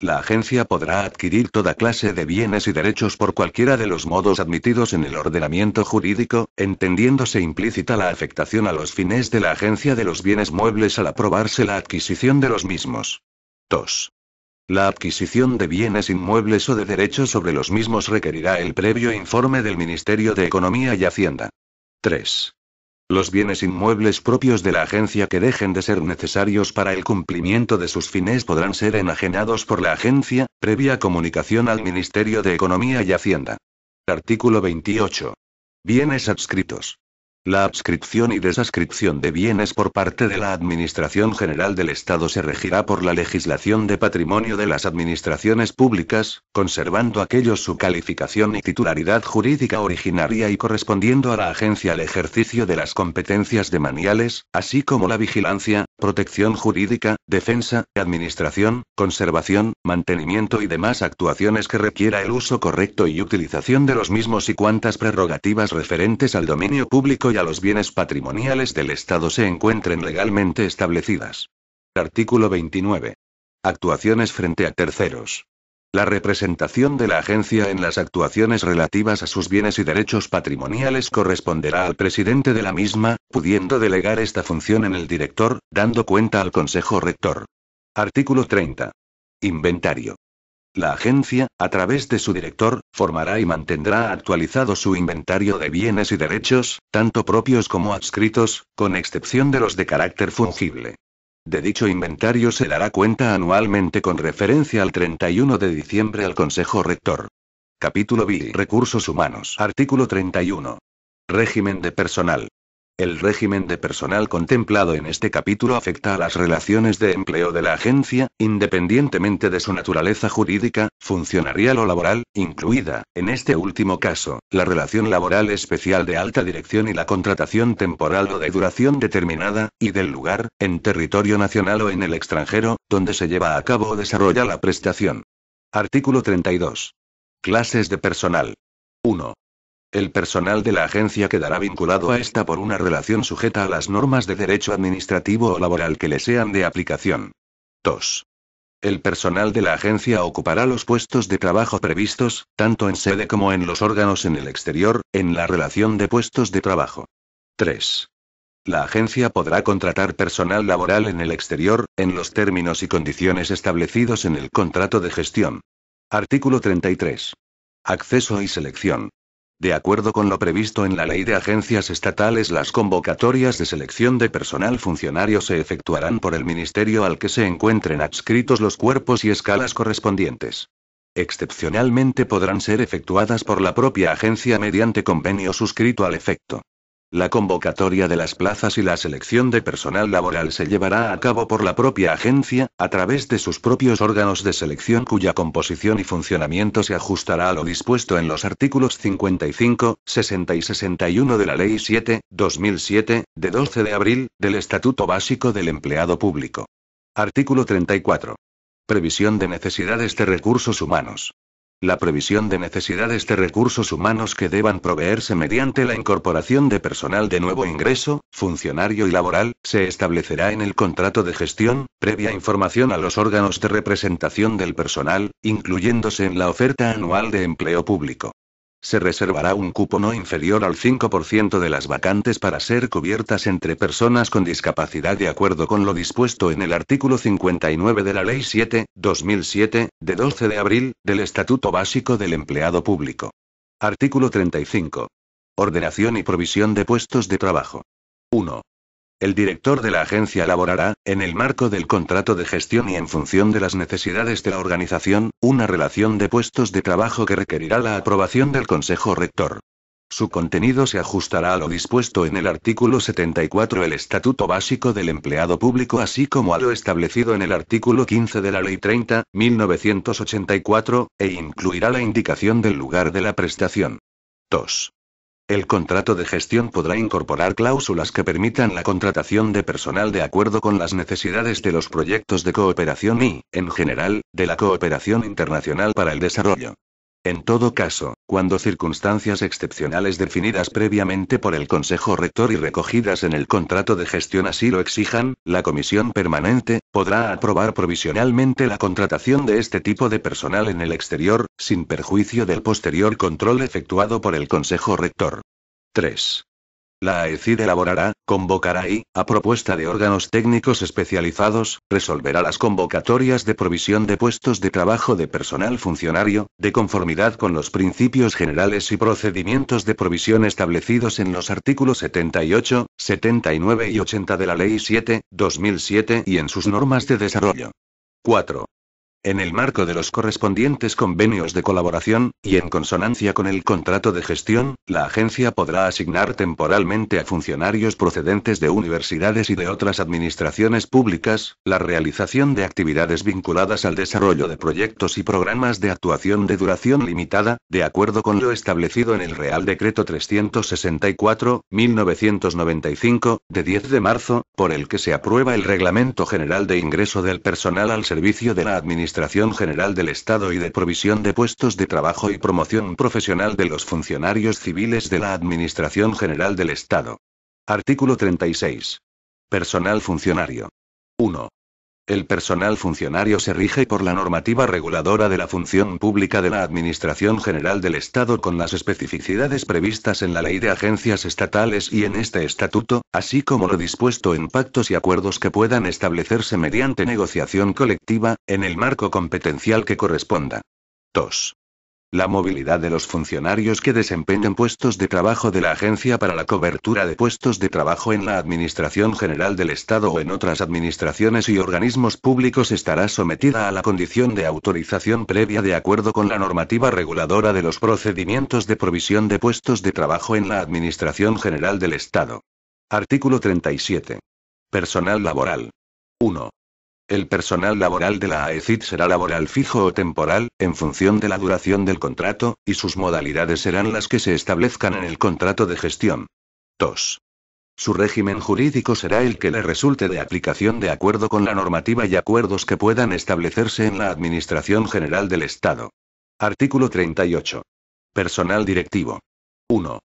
La agencia podrá adquirir toda clase de bienes y derechos por cualquiera de los modos admitidos en el ordenamiento jurídico, entendiéndose implícita la afectación a los fines de la agencia de los bienes muebles al aprobarse la adquisición de los mismos. 2. La adquisición de bienes inmuebles o de derechos sobre los mismos requerirá el previo informe del Ministerio de Economía y Hacienda. 3. Los bienes inmuebles propios de la agencia que dejen de ser necesarios para el cumplimiento de sus fines podrán ser enajenados por la agencia, previa comunicación al Ministerio de Economía y Hacienda. Artículo 28. Bienes adscritos. La adscripción y desascripción de bienes por parte de la Administración General del Estado se regirá por la legislación de patrimonio de las administraciones públicas, conservando aquellos su calificación y titularidad jurídica originaria y correspondiendo a la agencia el ejercicio de las competencias demaniales, así como la vigilancia, protección jurídica, defensa, administración, conservación, mantenimiento y demás actuaciones que requiera el uso correcto y utilización de los mismos y cuantas prerrogativas referentes al dominio público y a los bienes patrimoniales del Estado se encuentren legalmente establecidas. Artículo 29. Actuaciones frente a terceros. La representación de la agencia en las actuaciones relativas a sus bienes y derechos patrimoniales corresponderá al presidente de la misma, pudiendo delegar esta función en el director, dando cuenta al Consejo Rector. Artículo 30. Inventario. La agencia, a través de su director, formará y mantendrá actualizado su inventario de bienes y derechos, tanto propios como adscritos, con excepción de los de carácter fungible. De dicho inventario se dará cuenta anualmente con referencia al 31 de diciembre al Consejo Rector. Capítulo B. Recursos Humanos. Artículo 31. Régimen de personal. El régimen de personal contemplado en este capítulo afecta a las relaciones de empleo de la agencia, independientemente de su naturaleza jurídica, funcionarial o laboral, incluida, en este último caso, la relación laboral especial de alta dirección y la contratación temporal o de duración determinada, y del lugar, en territorio nacional o en el extranjero, donde se lleva a cabo o desarrolla la prestación. Artículo 32. Clases de personal. 1. El personal de la agencia quedará vinculado a esta por una relación sujeta a las normas de derecho administrativo o laboral que le sean de aplicación. 2. El personal de la agencia ocupará los puestos de trabajo previstos, tanto en sede como en los órganos en el exterior, en la relación de puestos de trabajo. 3. La agencia podrá contratar personal laboral en el exterior, en los términos y condiciones establecidos en el contrato de gestión. Artículo 33. Acceso y selección. De acuerdo con lo previsto en la ley de agencias estatales, las convocatorias de selección de personal funcionario se efectuarán por el ministerio al que se encuentren adscritos los cuerpos y escalas correspondientes. Excepcionalmente podrán ser efectuadas por la propia agencia mediante convenio suscrito al efecto. La convocatoria de las plazas y la selección de personal laboral se llevará a cabo por la propia agencia, a través de sus propios órganos de selección cuya composición y funcionamiento se ajustará a lo dispuesto en los artículos 55, 60 y 61 de la Ley 7, 2007, de 12 de abril, del Estatuto Básico del Empleado Público. Artículo 34. Previsión de necesidades de recursos humanos. La previsión de necesidades de recursos humanos que deban proveerse mediante la incorporación de personal de nuevo ingreso, funcionario y laboral, se establecerá en el contrato de gestión, previa información a los órganos de representación del personal, incluyéndose en la oferta anual de empleo público. Se reservará un cupo no inferior al 5% de las vacantes para ser cubiertas entre personas con discapacidad de acuerdo con lo dispuesto en el artículo 59 de la Ley 7, 2007, de 12 de abril, del Estatuto Básico del Empleado Público. Artículo 35. Ordenación y provisión de puestos de trabajo. 1. El director de la agencia elaborará, en el marco del contrato de gestión y en función de las necesidades de la organización, una relación de puestos de trabajo que requerirá la aprobación del Consejo Rector. Su contenido se ajustará a lo dispuesto en el artículo 74 del Estatuto Básico del Empleado Público, así como a lo establecido en el artículo 15 de la Ley 30, 1984, e incluirá la indicación del lugar de la prestación. 2. El contrato de gestión podrá incorporar cláusulas que permitan la contratación de personal de acuerdo con las necesidades de los proyectos de cooperación y, en general, de la cooperación internacional para el desarrollo. En todo caso, cuando circunstancias excepcionales definidas previamente por el Consejo Rector y recogidas en el contrato de gestión así lo exijan, la Comisión Permanente, podrá aprobar provisionalmente la contratación de este tipo de personal en el exterior, sin perjuicio del posterior control efectuado por el Consejo Rector. 3. La AECID elaborará, convocará y, a propuesta de órganos técnicos especializados, resolverá las convocatorias de provisión de puestos de trabajo de personal funcionario, de conformidad con los principios generales y procedimientos de provisión establecidos en los artículos 78, 79 y 80 de la Ley 7, 2007 y en sus normas de desarrollo. 4 en el marco de los correspondientes convenios de colaboración, y en consonancia con el contrato de gestión, la agencia podrá asignar temporalmente a funcionarios procedentes de universidades y de otras administraciones públicas, la realización de actividades vinculadas al desarrollo de proyectos y programas de actuación de duración limitada, de acuerdo con lo establecido en el Real Decreto 364-1995, de 10 de marzo, por el que se aprueba el Reglamento General de Ingreso del Personal al Servicio de la Administración Administración General del Estado y de Provisión de Puestos de Trabajo y Promoción Profesional de los Funcionarios Civiles de la Administración General del Estado. Artículo 36. Personal Funcionario. 1. El personal funcionario se rige por la normativa reguladora de la función pública de la Administración General del Estado con las especificidades previstas en la Ley de Agencias Estatales y en este estatuto, así como lo dispuesto en pactos y acuerdos que puedan establecerse mediante negociación colectiva, en el marco competencial que corresponda. 2. La movilidad de los funcionarios que desempeñen puestos de trabajo de la Agencia para la Cobertura de Puestos de Trabajo en la Administración General del Estado o en otras administraciones y organismos públicos estará sometida a la condición de autorización previa de acuerdo con la normativa reguladora de los procedimientos de provisión de puestos de trabajo en la Administración General del Estado. Artículo 37. Personal laboral. 1. El personal laboral de la AECID será laboral fijo o temporal, en función de la duración del contrato, y sus modalidades serán las que se establezcan en el contrato de gestión. 2. Su régimen jurídico será el que le resulte de aplicación de acuerdo con la normativa y acuerdos que puedan establecerse en la Administración General del Estado. Artículo 38. Personal directivo. 1.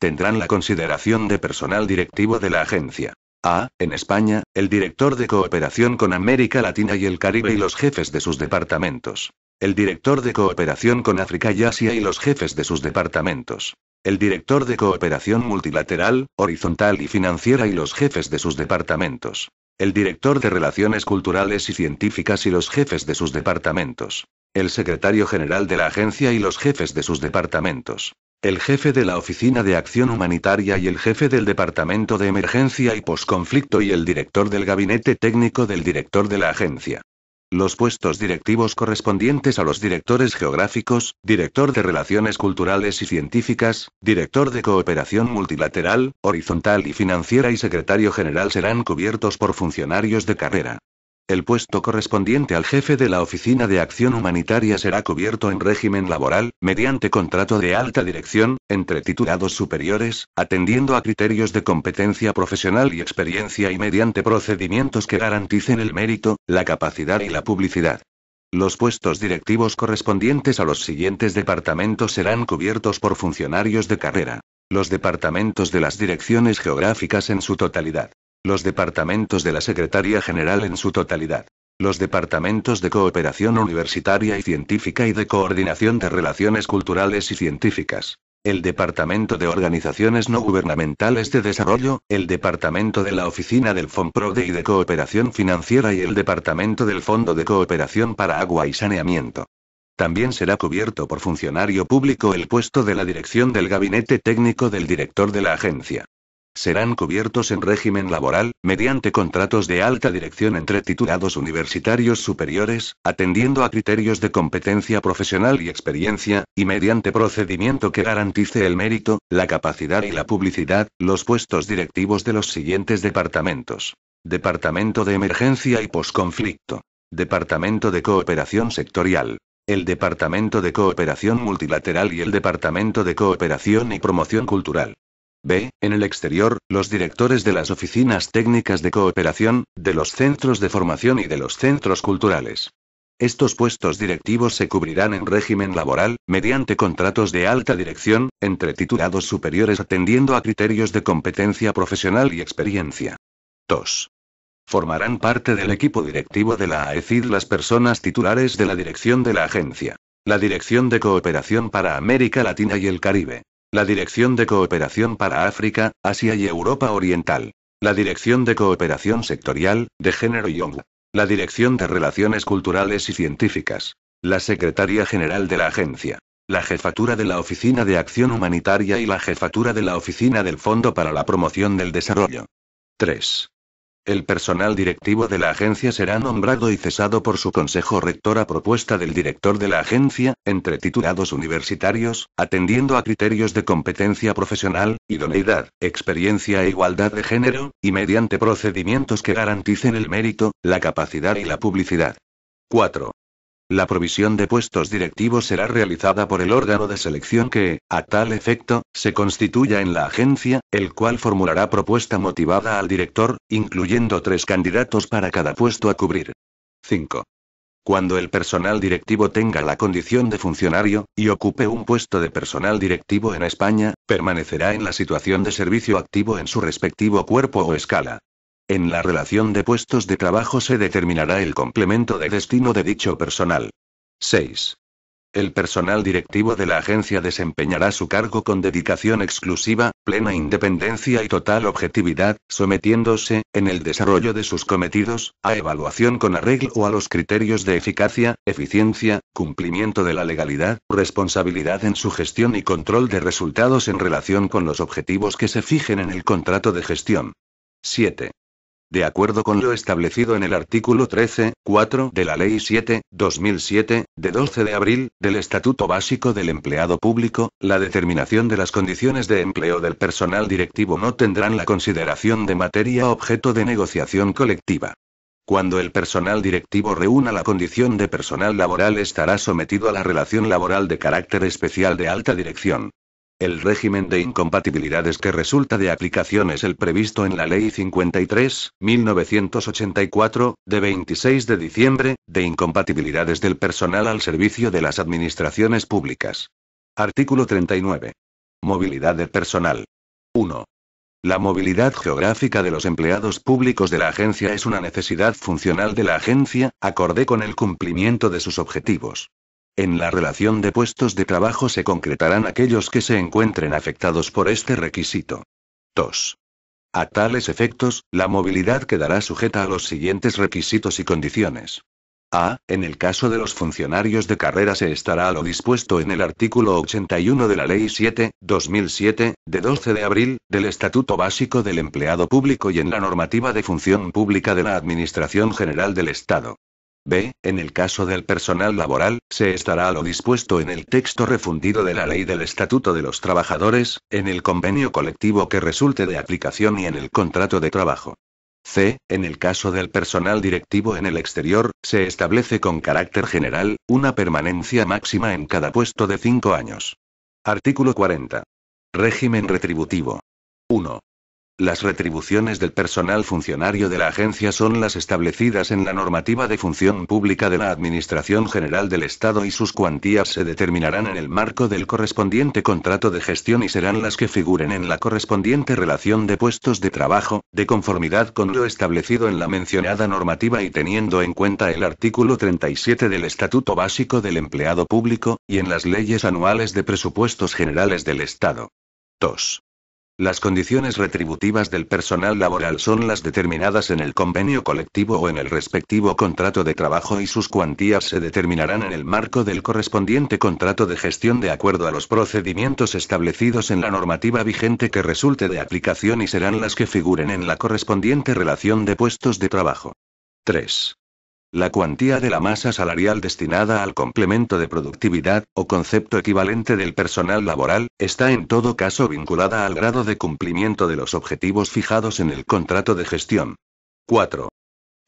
Tendrán la consideración de personal directivo de la agencia. A, en España, el director de cooperación con América Latina y el Caribe y los jefes de sus departamentos. El director de cooperación con África y Asia y los jefes de sus departamentos. El director de cooperación multilateral, horizontal y financiera y los jefes de sus departamentos. El director de relaciones culturales y científicas y los jefes de sus departamentos. El secretario general de la agencia y los jefes de sus departamentos. El jefe de la Oficina de Acción Humanitaria y el jefe del Departamento de Emergencia y Posconflicto y el director del Gabinete Técnico del director de la agencia. Los puestos directivos correspondientes a los directores geográficos, director de Relaciones Culturales y Científicas, director de Cooperación Multilateral, Horizontal y Financiera y secretario general serán cubiertos por funcionarios de carrera. El puesto correspondiente al jefe de la Oficina de Acción Humanitaria será cubierto en régimen laboral, mediante contrato de alta dirección, entre titulados superiores, atendiendo a criterios de competencia profesional y experiencia y mediante procedimientos que garanticen el mérito, la capacidad y la publicidad. Los puestos directivos correspondientes a los siguientes departamentos serán cubiertos por funcionarios de carrera. Los departamentos de las direcciones geográficas en su totalidad. Los departamentos de la Secretaría General en su totalidad. Los departamentos de cooperación universitaria y científica y de coordinación de relaciones culturales y científicas. El Departamento de Organizaciones No Gubernamentales de Desarrollo, el Departamento de la Oficina del FONPRODE y de Cooperación Financiera y el Departamento del Fondo de Cooperación para Agua y Saneamiento. También será cubierto por funcionario público el puesto de la dirección del Gabinete Técnico del Director de la Agencia serán cubiertos en régimen laboral, mediante contratos de alta dirección entre titulados universitarios superiores, atendiendo a criterios de competencia profesional y experiencia, y mediante procedimiento que garantice el mérito, la capacidad y la publicidad, los puestos directivos de los siguientes departamentos. Departamento de Emergencia y Posconflicto. Departamento de Cooperación Sectorial el Departamento de Cooperación Multilateral y el Departamento de Cooperación y Promoción Cultural. B. En el exterior, los directores de las oficinas técnicas de cooperación, de los centros de formación y de los centros culturales. Estos puestos directivos se cubrirán en régimen laboral, mediante contratos de alta dirección, entre titulados superiores atendiendo a criterios de competencia profesional y experiencia. 2. Formarán parte del equipo directivo de la AECID las personas titulares de la dirección de la agencia. La Dirección de Cooperación para América Latina y el Caribe la Dirección de Cooperación para África, Asia y Europa Oriental, la Dirección de Cooperación Sectorial, de Género y ONG, la Dirección de Relaciones Culturales y Científicas, la Secretaría General de la Agencia, la Jefatura de la Oficina de Acción Humanitaria y la Jefatura de la Oficina del Fondo para la Promoción del Desarrollo. 3. El personal directivo de la agencia será nombrado y cesado por su consejo rector a propuesta del director de la agencia, entre titulados universitarios, atendiendo a criterios de competencia profesional, idoneidad, experiencia e igualdad de género, y mediante procedimientos que garanticen el mérito, la capacidad y la publicidad. 4. La provisión de puestos directivos será realizada por el órgano de selección que, a tal efecto, se constituya en la agencia, el cual formulará propuesta motivada al director, incluyendo tres candidatos para cada puesto a cubrir. 5. Cuando el personal directivo tenga la condición de funcionario, y ocupe un puesto de personal directivo en España, permanecerá en la situación de servicio activo en su respectivo cuerpo o escala. En la relación de puestos de trabajo se determinará el complemento de destino de dicho personal. 6. El personal directivo de la agencia desempeñará su cargo con dedicación exclusiva, plena independencia y total objetividad, sometiéndose, en el desarrollo de sus cometidos, a evaluación con arreglo a los criterios de eficacia, eficiencia, cumplimiento de la legalidad, responsabilidad en su gestión y control de resultados en relación con los objetivos que se fijen en el contrato de gestión. 7. De acuerdo con lo establecido en el artículo 13, 4 de la Ley 7, 2007, de 12 de abril, del Estatuto Básico del Empleado Público, la determinación de las condiciones de empleo del personal directivo no tendrán la consideración de materia objeto de negociación colectiva. Cuando el personal directivo reúna la condición de personal laboral estará sometido a la relación laboral de carácter especial de alta dirección. El régimen de incompatibilidades que resulta de aplicación es el previsto en la Ley 53, 1984, de 26 de diciembre, de incompatibilidades del personal al servicio de las administraciones públicas. Artículo 39. Movilidad de personal. 1. La movilidad geográfica de los empleados públicos de la agencia es una necesidad funcional de la agencia, acorde con el cumplimiento de sus objetivos. En la relación de puestos de trabajo se concretarán aquellos que se encuentren afectados por este requisito. 2. A tales efectos, la movilidad quedará sujeta a los siguientes requisitos y condiciones. A. En el caso de los funcionarios de carrera se estará a lo dispuesto en el artículo 81 de la Ley 7, 2007, de 12 de abril, del Estatuto Básico del Empleado Público y en la normativa de función pública de la Administración General del Estado. B. En el caso del personal laboral, se estará a lo dispuesto en el texto refundido de la Ley del Estatuto de los Trabajadores, en el convenio colectivo que resulte de aplicación y en el contrato de trabajo. C. En el caso del personal directivo en el exterior, se establece con carácter general, una permanencia máxima en cada puesto de cinco años. Artículo 40. Régimen retributivo. Las retribuciones del personal funcionario de la agencia son las establecidas en la normativa de función pública de la Administración General del Estado y sus cuantías se determinarán en el marco del correspondiente contrato de gestión y serán las que figuren en la correspondiente relación de puestos de trabajo, de conformidad con lo establecido en la mencionada normativa y teniendo en cuenta el artículo 37 del Estatuto Básico del Empleado Público, y en las leyes anuales de presupuestos generales del Estado. 2. Las condiciones retributivas del personal laboral son las determinadas en el convenio colectivo o en el respectivo contrato de trabajo y sus cuantías se determinarán en el marco del correspondiente contrato de gestión de acuerdo a los procedimientos establecidos en la normativa vigente que resulte de aplicación y serán las que figuren en la correspondiente relación de puestos de trabajo. 3. La cuantía de la masa salarial destinada al complemento de productividad, o concepto equivalente del personal laboral, está en todo caso vinculada al grado de cumplimiento de los objetivos fijados en el contrato de gestión. 4.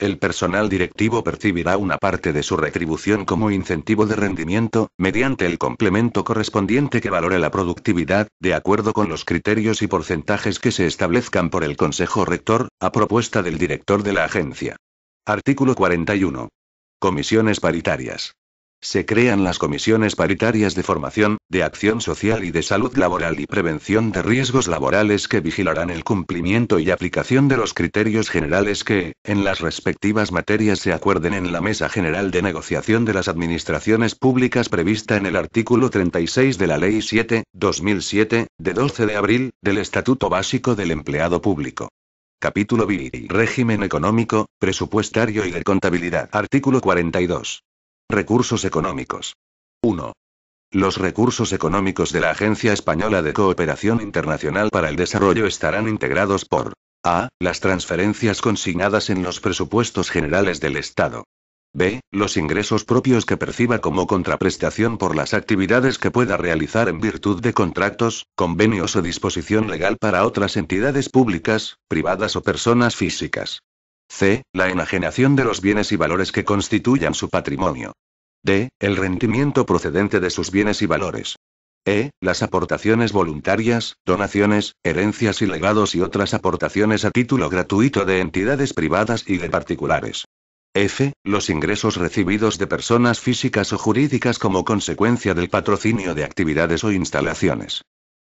El personal directivo percibirá una parte de su retribución como incentivo de rendimiento, mediante el complemento correspondiente que valore la productividad, de acuerdo con los criterios y porcentajes que se establezcan por el Consejo Rector, a propuesta del director de la agencia. Artículo 41. Comisiones paritarias. Se crean las comisiones paritarias de formación, de acción social y de salud laboral y prevención de riesgos laborales que vigilarán el cumplimiento y aplicación de los criterios generales que, en las respectivas materias, se acuerden en la Mesa General de Negociación de las Administraciones Públicas prevista en el artículo 36 de la Ley 7, 2007, de 12 de abril, del Estatuto Básico del Empleado Público. Capítulo B. Régimen económico, presupuestario y de contabilidad. Artículo 42. Recursos económicos. 1. Los recursos económicos de la Agencia Española de Cooperación Internacional para el Desarrollo estarán integrados por a. Las transferencias consignadas en los presupuestos generales del Estado. B. Los ingresos propios que perciba como contraprestación por las actividades que pueda realizar en virtud de contratos, convenios o disposición legal para otras entidades públicas, privadas o personas físicas. C. La enajenación de los bienes y valores que constituyan su patrimonio. D. El rendimiento procedente de sus bienes y valores. E. Las aportaciones voluntarias, donaciones, herencias y legados y otras aportaciones a título gratuito de entidades privadas y de particulares. F. Los ingresos recibidos de personas físicas o jurídicas como consecuencia del patrocinio de actividades o instalaciones.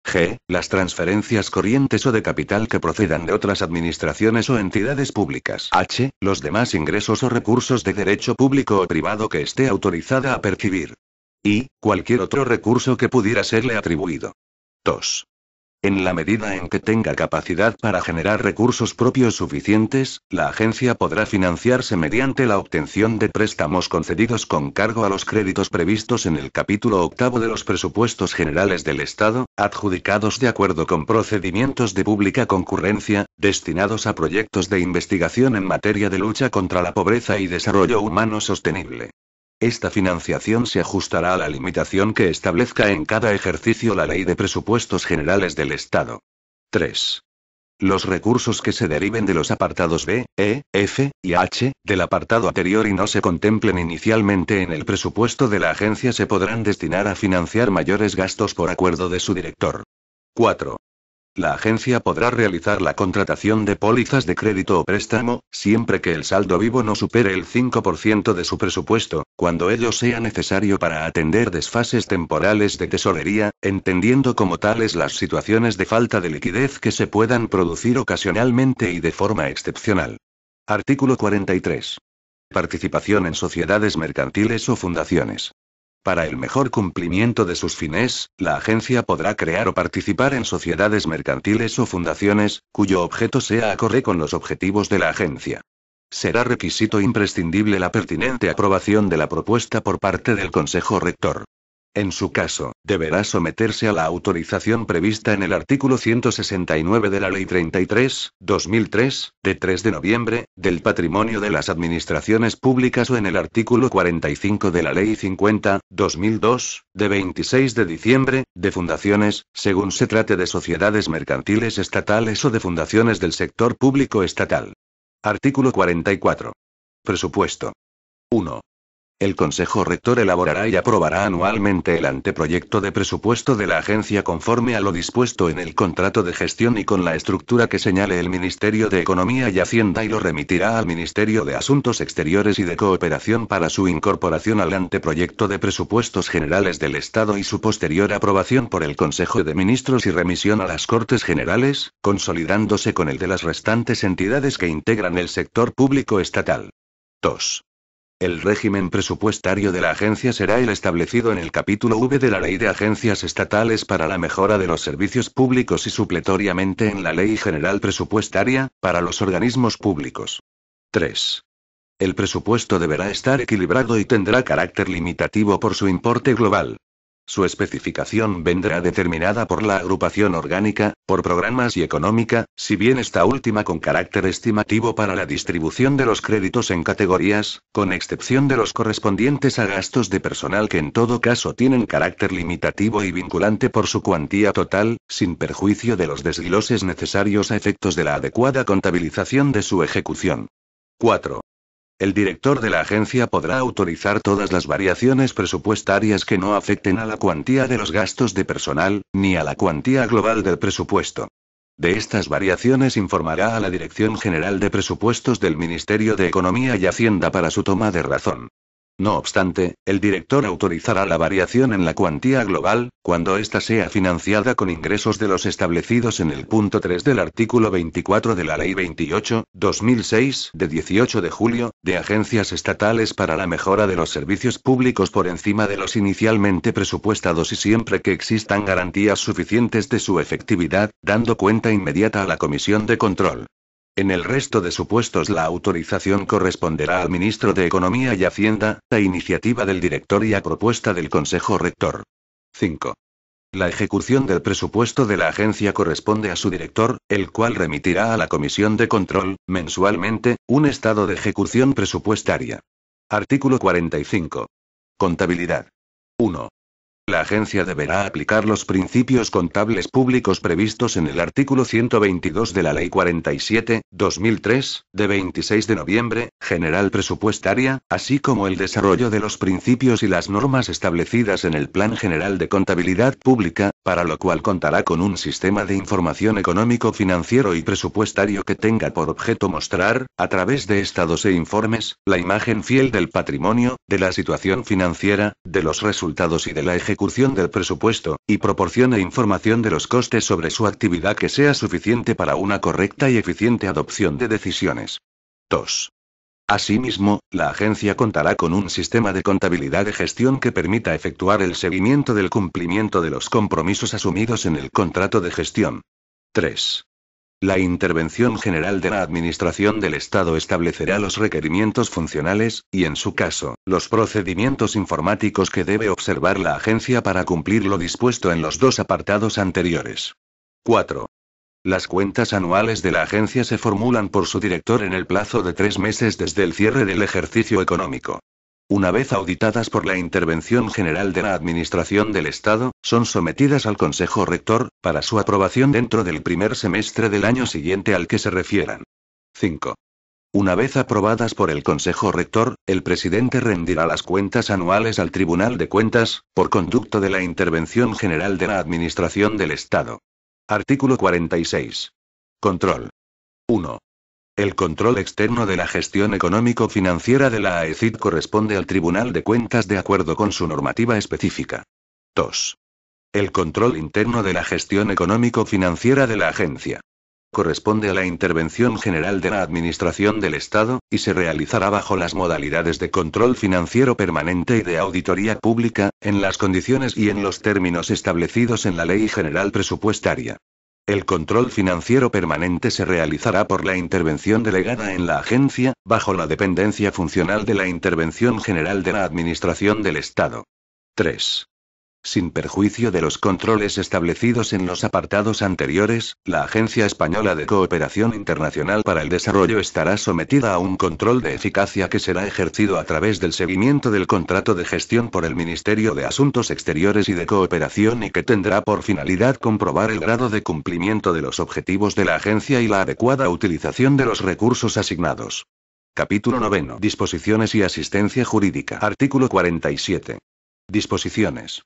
G. Las transferencias corrientes o de capital que procedan de otras administraciones o entidades públicas. H. Los demás ingresos o recursos de derecho público o privado que esté autorizada a percibir. Y, cualquier otro recurso que pudiera serle atribuido. 2. En la medida en que tenga capacidad para generar recursos propios suficientes, la agencia podrá financiarse mediante la obtención de préstamos concedidos con cargo a los créditos previstos en el capítulo octavo de los presupuestos generales del Estado, adjudicados de acuerdo con procedimientos de pública concurrencia, destinados a proyectos de investigación en materia de lucha contra la pobreza y desarrollo humano sostenible. Esta financiación se ajustará a la limitación que establezca en cada ejercicio la Ley de Presupuestos Generales del Estado. 3. Los recursos que se deriven de los apartados B, E, F y H del apartado anterior y no se contemplen inicialmente en el presupuesto de la agencia se podrán destinar a financiar mayores gastos por acuerdo de su director. 4. La agencia podrá realizar la contratación de pólizas de crédito o préstamo, siempre que el saldo vivo no supere el 5% de su presupuesto, cuando ello sea necesario para atender desfases temporales de tesorería, entendiendo como tales las situaciones de falta de liquidez que se puedan producir ocasionalmente y de forma excepcional. Artículo 43. Participación en sociedades mercantiles o fundaciones. Para el mejor cumplimiento de sus fines, la agencia podrá crear o participar en sociedades mercantiles o fundaciones, cuyo objeto sea acorde con los objetivos de la agencia. Será requisito imprescindible la pertinente aprobación de la propuesta por parte del Consejo Rector. En su caso, deberá someterse a la autorización prevista en el artículo 169 de la Ley 33, 2003, de 3 de noviembre, del patrimonio de las administraciones públicas o en el artículo 45 de la Ley 50, 2002, de 26 de diciembre, de fundaciones, según se trate de sociedades mercantiles estatales o de fundaciones del sector público estatal. Artículo 44. Presupuesto. El Consejo Rector elaborará y aprobará anualmente el anteproyecto de presupuesto de la agencia conforme a lo dispuesto en el contrato de gestión y con la estructura que señale el Ministerio de Economía y Hacienda y lo remitirá al Ministerio de Asuntos Exteriores y de Cooperación para su incorporación al anteproyecto de presupuestos generales del Estado y su posterior aprobación por el Consejo de Ministros y remisión a las Cortes Generales, consolidándose con el de las restantes entidades que integran el sector público estatal. 2. El régimen presupuestario de la agencia será el establecido en el capítulo V de la Ley de Agencias Estatales para la Mejora de los Servicios Públicos y supletoriamente en la Ley General Presupuestaria, para los organismos públicos. 3. El presupuesto deberá estar equilibrado y tendrá carácter limitativo por su importe global. Su especificación vendrá determinada por la agrupación orgánica, por programas y económica, si bien esta última con carácter estimativo para la distribución de los créditos en categorías, con excepción de los correspondientes a gastos de personal que en todo caso tienen carácter limitativo y vinculante por su cuantía total, sin perjuicio de los desgloses necesarios a efectos de la adecuada contabilización de su ejecución. 4. El director de la agencia podrá autorizar todas las variaciones presupuestarias que no afecten a la cuantía de los gastos de personal, ni a la cuantía global del presupuesto. De estas variaciones informará a la Dirección General de Presupuestos del Ministerio de Economía y Hacienda para su toma de razón. No obstante, el director autorizará la variación en la cuantía global, cuando ésta sea financiada con ingresos de los establecidos en el punto 3 del artículo 24 de la Ley 28, 2006, de 18 de julio, de agencias estatales para la mejora de los servicios públicos por encima de los inicialmente presupuestados y siempre que existan garantías suficientes de su efectividad, dando cuenta inmediata a la Comisión de Control. En el resto de supuestos la autorización corresponderá al ministro de Economía y Hacienda, a iniciativa del director y a propuesta del Consejo Rector. 5. La ejecución del presupuesto de la agencia corresponde a su director, el cual remitirá a la Comisión de Control, mensualmente, un estado de ejecución presupuestaria. Artículo 45. Contabilidad. 1. La agencia deberá aplicar los principios contables públicos previstos en el artículo 122 de la Ley 47, 2003, de 26 de noviembre, general presupuestaria, así como el desarrollo de los principios y las normas establecidas en el Plan General de Contabilidad Pública, para lo cual contará con un sistema de información económico financiero y presupuestario que tenga por objeto mostrar, a través de estados e informes, la imagen fiel del patrimonio, de la situación financiera, de los resultados y de la ejecución del presupuesto, y proporcione información de los costes sobre su actividad que sea suficiente para una correcta y eficiente adopción de decisiones. 2. Asimismo, la agencia contará con un sistema de contabilidad de gestión que permita efectuar el seguimiento del cumplimiento de los compromisos asumidos en el contrato de gestión. 3. La intervención general de la Administración del Estado establecerá los requerimientos funcionales, y en su caso, los procedimientos informáticos que debe observar la agencia para cumplir lo dispuesto en los dos apartados anteriores. 4. Las cuentas anuales de la agencia se formulan por su director en el plazo de tres meses desde el cierre del ejercicio económico. Una vez auditadas por la Intervención General de la Administración del Estado, son sometidas al Consejo Rector, para su aprobación dentro del primer semestre del año siguiente al que se refieran. 5. Una vez aprobadas por el Consejo Rector, el presidente rendirá las cuentas anuales al Tribunal de Cuentas, por conducto de la Intervención General de la Administración del Estado. Artículo 46. Control. 1. El control externo de la gestión económico-financiera de la AECID corresponde al Tribunal de Cuentas de acuerdo con su normativa específica. 2. El control interno de la gestión económico-financiera de la agencia corresponde a la intervención general de la Administración del Estado, y se realizará bajo las modalidades de control financiero permanente y de auditoría pública, en las condiciones y en los términos establecidos en la Ley General Presupuestaria. El control financiero permanente se realizará por la intervención delegada en la agencia, bajo la dependencia funcional de la intervención general de la Administración del Estado. 3. Sin perjuicio de los controles establecidos en los apartados anteriores, la Agencia Española de Cooperación Internacional para el Desarrollo estará sometida a un control de eficacia que será ejercido a través del seguimiento del contrato de gestión por el Ministerio de Asuntos Exteriores y de Cooperación y que tendrá por finalidad comprobar el grado de cumplimiento de los objetivos de la agencia y la adecuada utilización de los recursos asignados. Capítulo 9. Disposiciones y asistencia jurídica. Artículo 47. Disposiciones.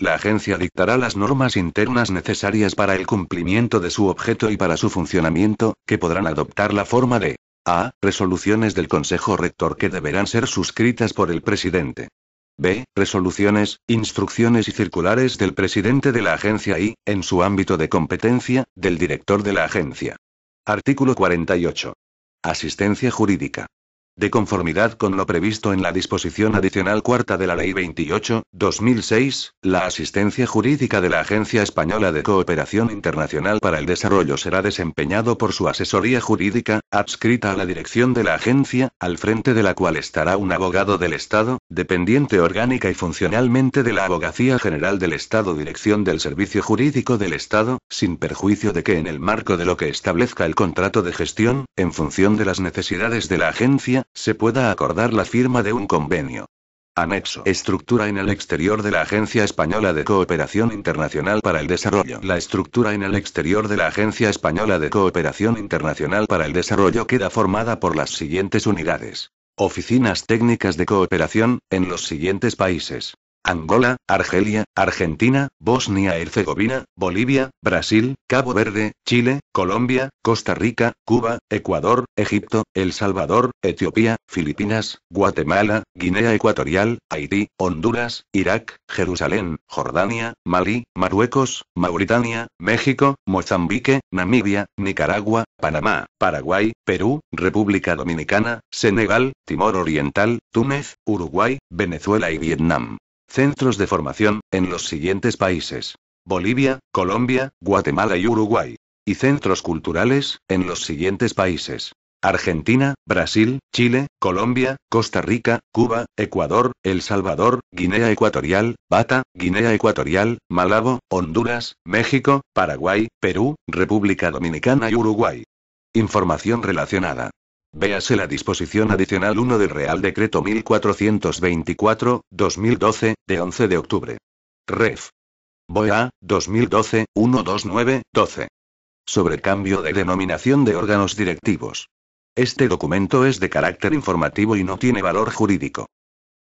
La agencia dictará las normas internas necesarias para el cumplimiento de su objeto y para su funcionamiento, que podrán adoptar la forma de a. Resoluciones del Consejo Rector que deberán ser suscritas por el presidente. B. Resoluciones, instrucciones y circulares del presidente de la agencia y, en su ámbito de competencia, del director de la agencia. Artículo 48. Asistencia jurídica. De conformidad con lo previsto en la disposición adicional cuarta de la Ley 28, 2006, la asistencia jurídica de la Agencia Española de Cooperación Internacional para el Desarrollo será desempeñado por su asesoría jurídica, adscrita a la dirección de la agencia, al frente de la cual estará un abogado del Estado, dependiente orgánica y funcionalmente de la Abogacía General del Estado Dirección del Servicio Jurídico del Estado, sin perjuicio de que en el marco de lo que establezca el contrato de gestión, en función de las necesidades de la agencia, se pueda acordar la firma de un convenio. Anexo. Estructura en el exterior de la Agencia Española de Cooperación Internacional para el Desarrollo. La estructura en el exterior de la Agencia Española de Cooperación Internacional para el Desarrollo queda formada por las siguientes unidades. Oficinas técnicas de cooperación, en los siguientes países. Angola, Argelia, Argentina, Bosnia-Herzegovina, Bolivia, Brasil, Cabo Verde, Chile, Colombia, Costa Rica, Cuba, Ecuador, Egipto, El Salvador, Etiopía, Filipinas, Guatemala, Guinea Ecuatorial, Haití, Honduras, Irak, Jerusalén, Jordania, Malí, Marruecos, Mauritania, México, Mozambique, Namibia, Nicaragua, Panamá, Paraguay, Perú, República Dominicana, Senegal, Timor Oriental, Túnez, Uruguay, Venezuela y Vietnam. Centros de formación, en los siguientes países. Bolivia, Colombia, Guatemala y Uruguay. Y centros culturales, en los siguientes países. Argentina, Brasil, Chile, Colombia, Costa Rica, Cuba, Ecuador, El Salvador, Guinea Ecuatorial, Bata, Guinea Ecuatorial, Malabo, Honduras, México, Paraguay, Perú, República Dominicana y Uruguay. Información relacionada. Véase la disposición adicional 1 del Real Decreto 1424-2012, de 11 de octubre. Ref. BOEA, 2012, 129, 12. Sobre cambio de denominación de órganos directivos. Este documento es de carácter informativo y no tiene valor jurídico.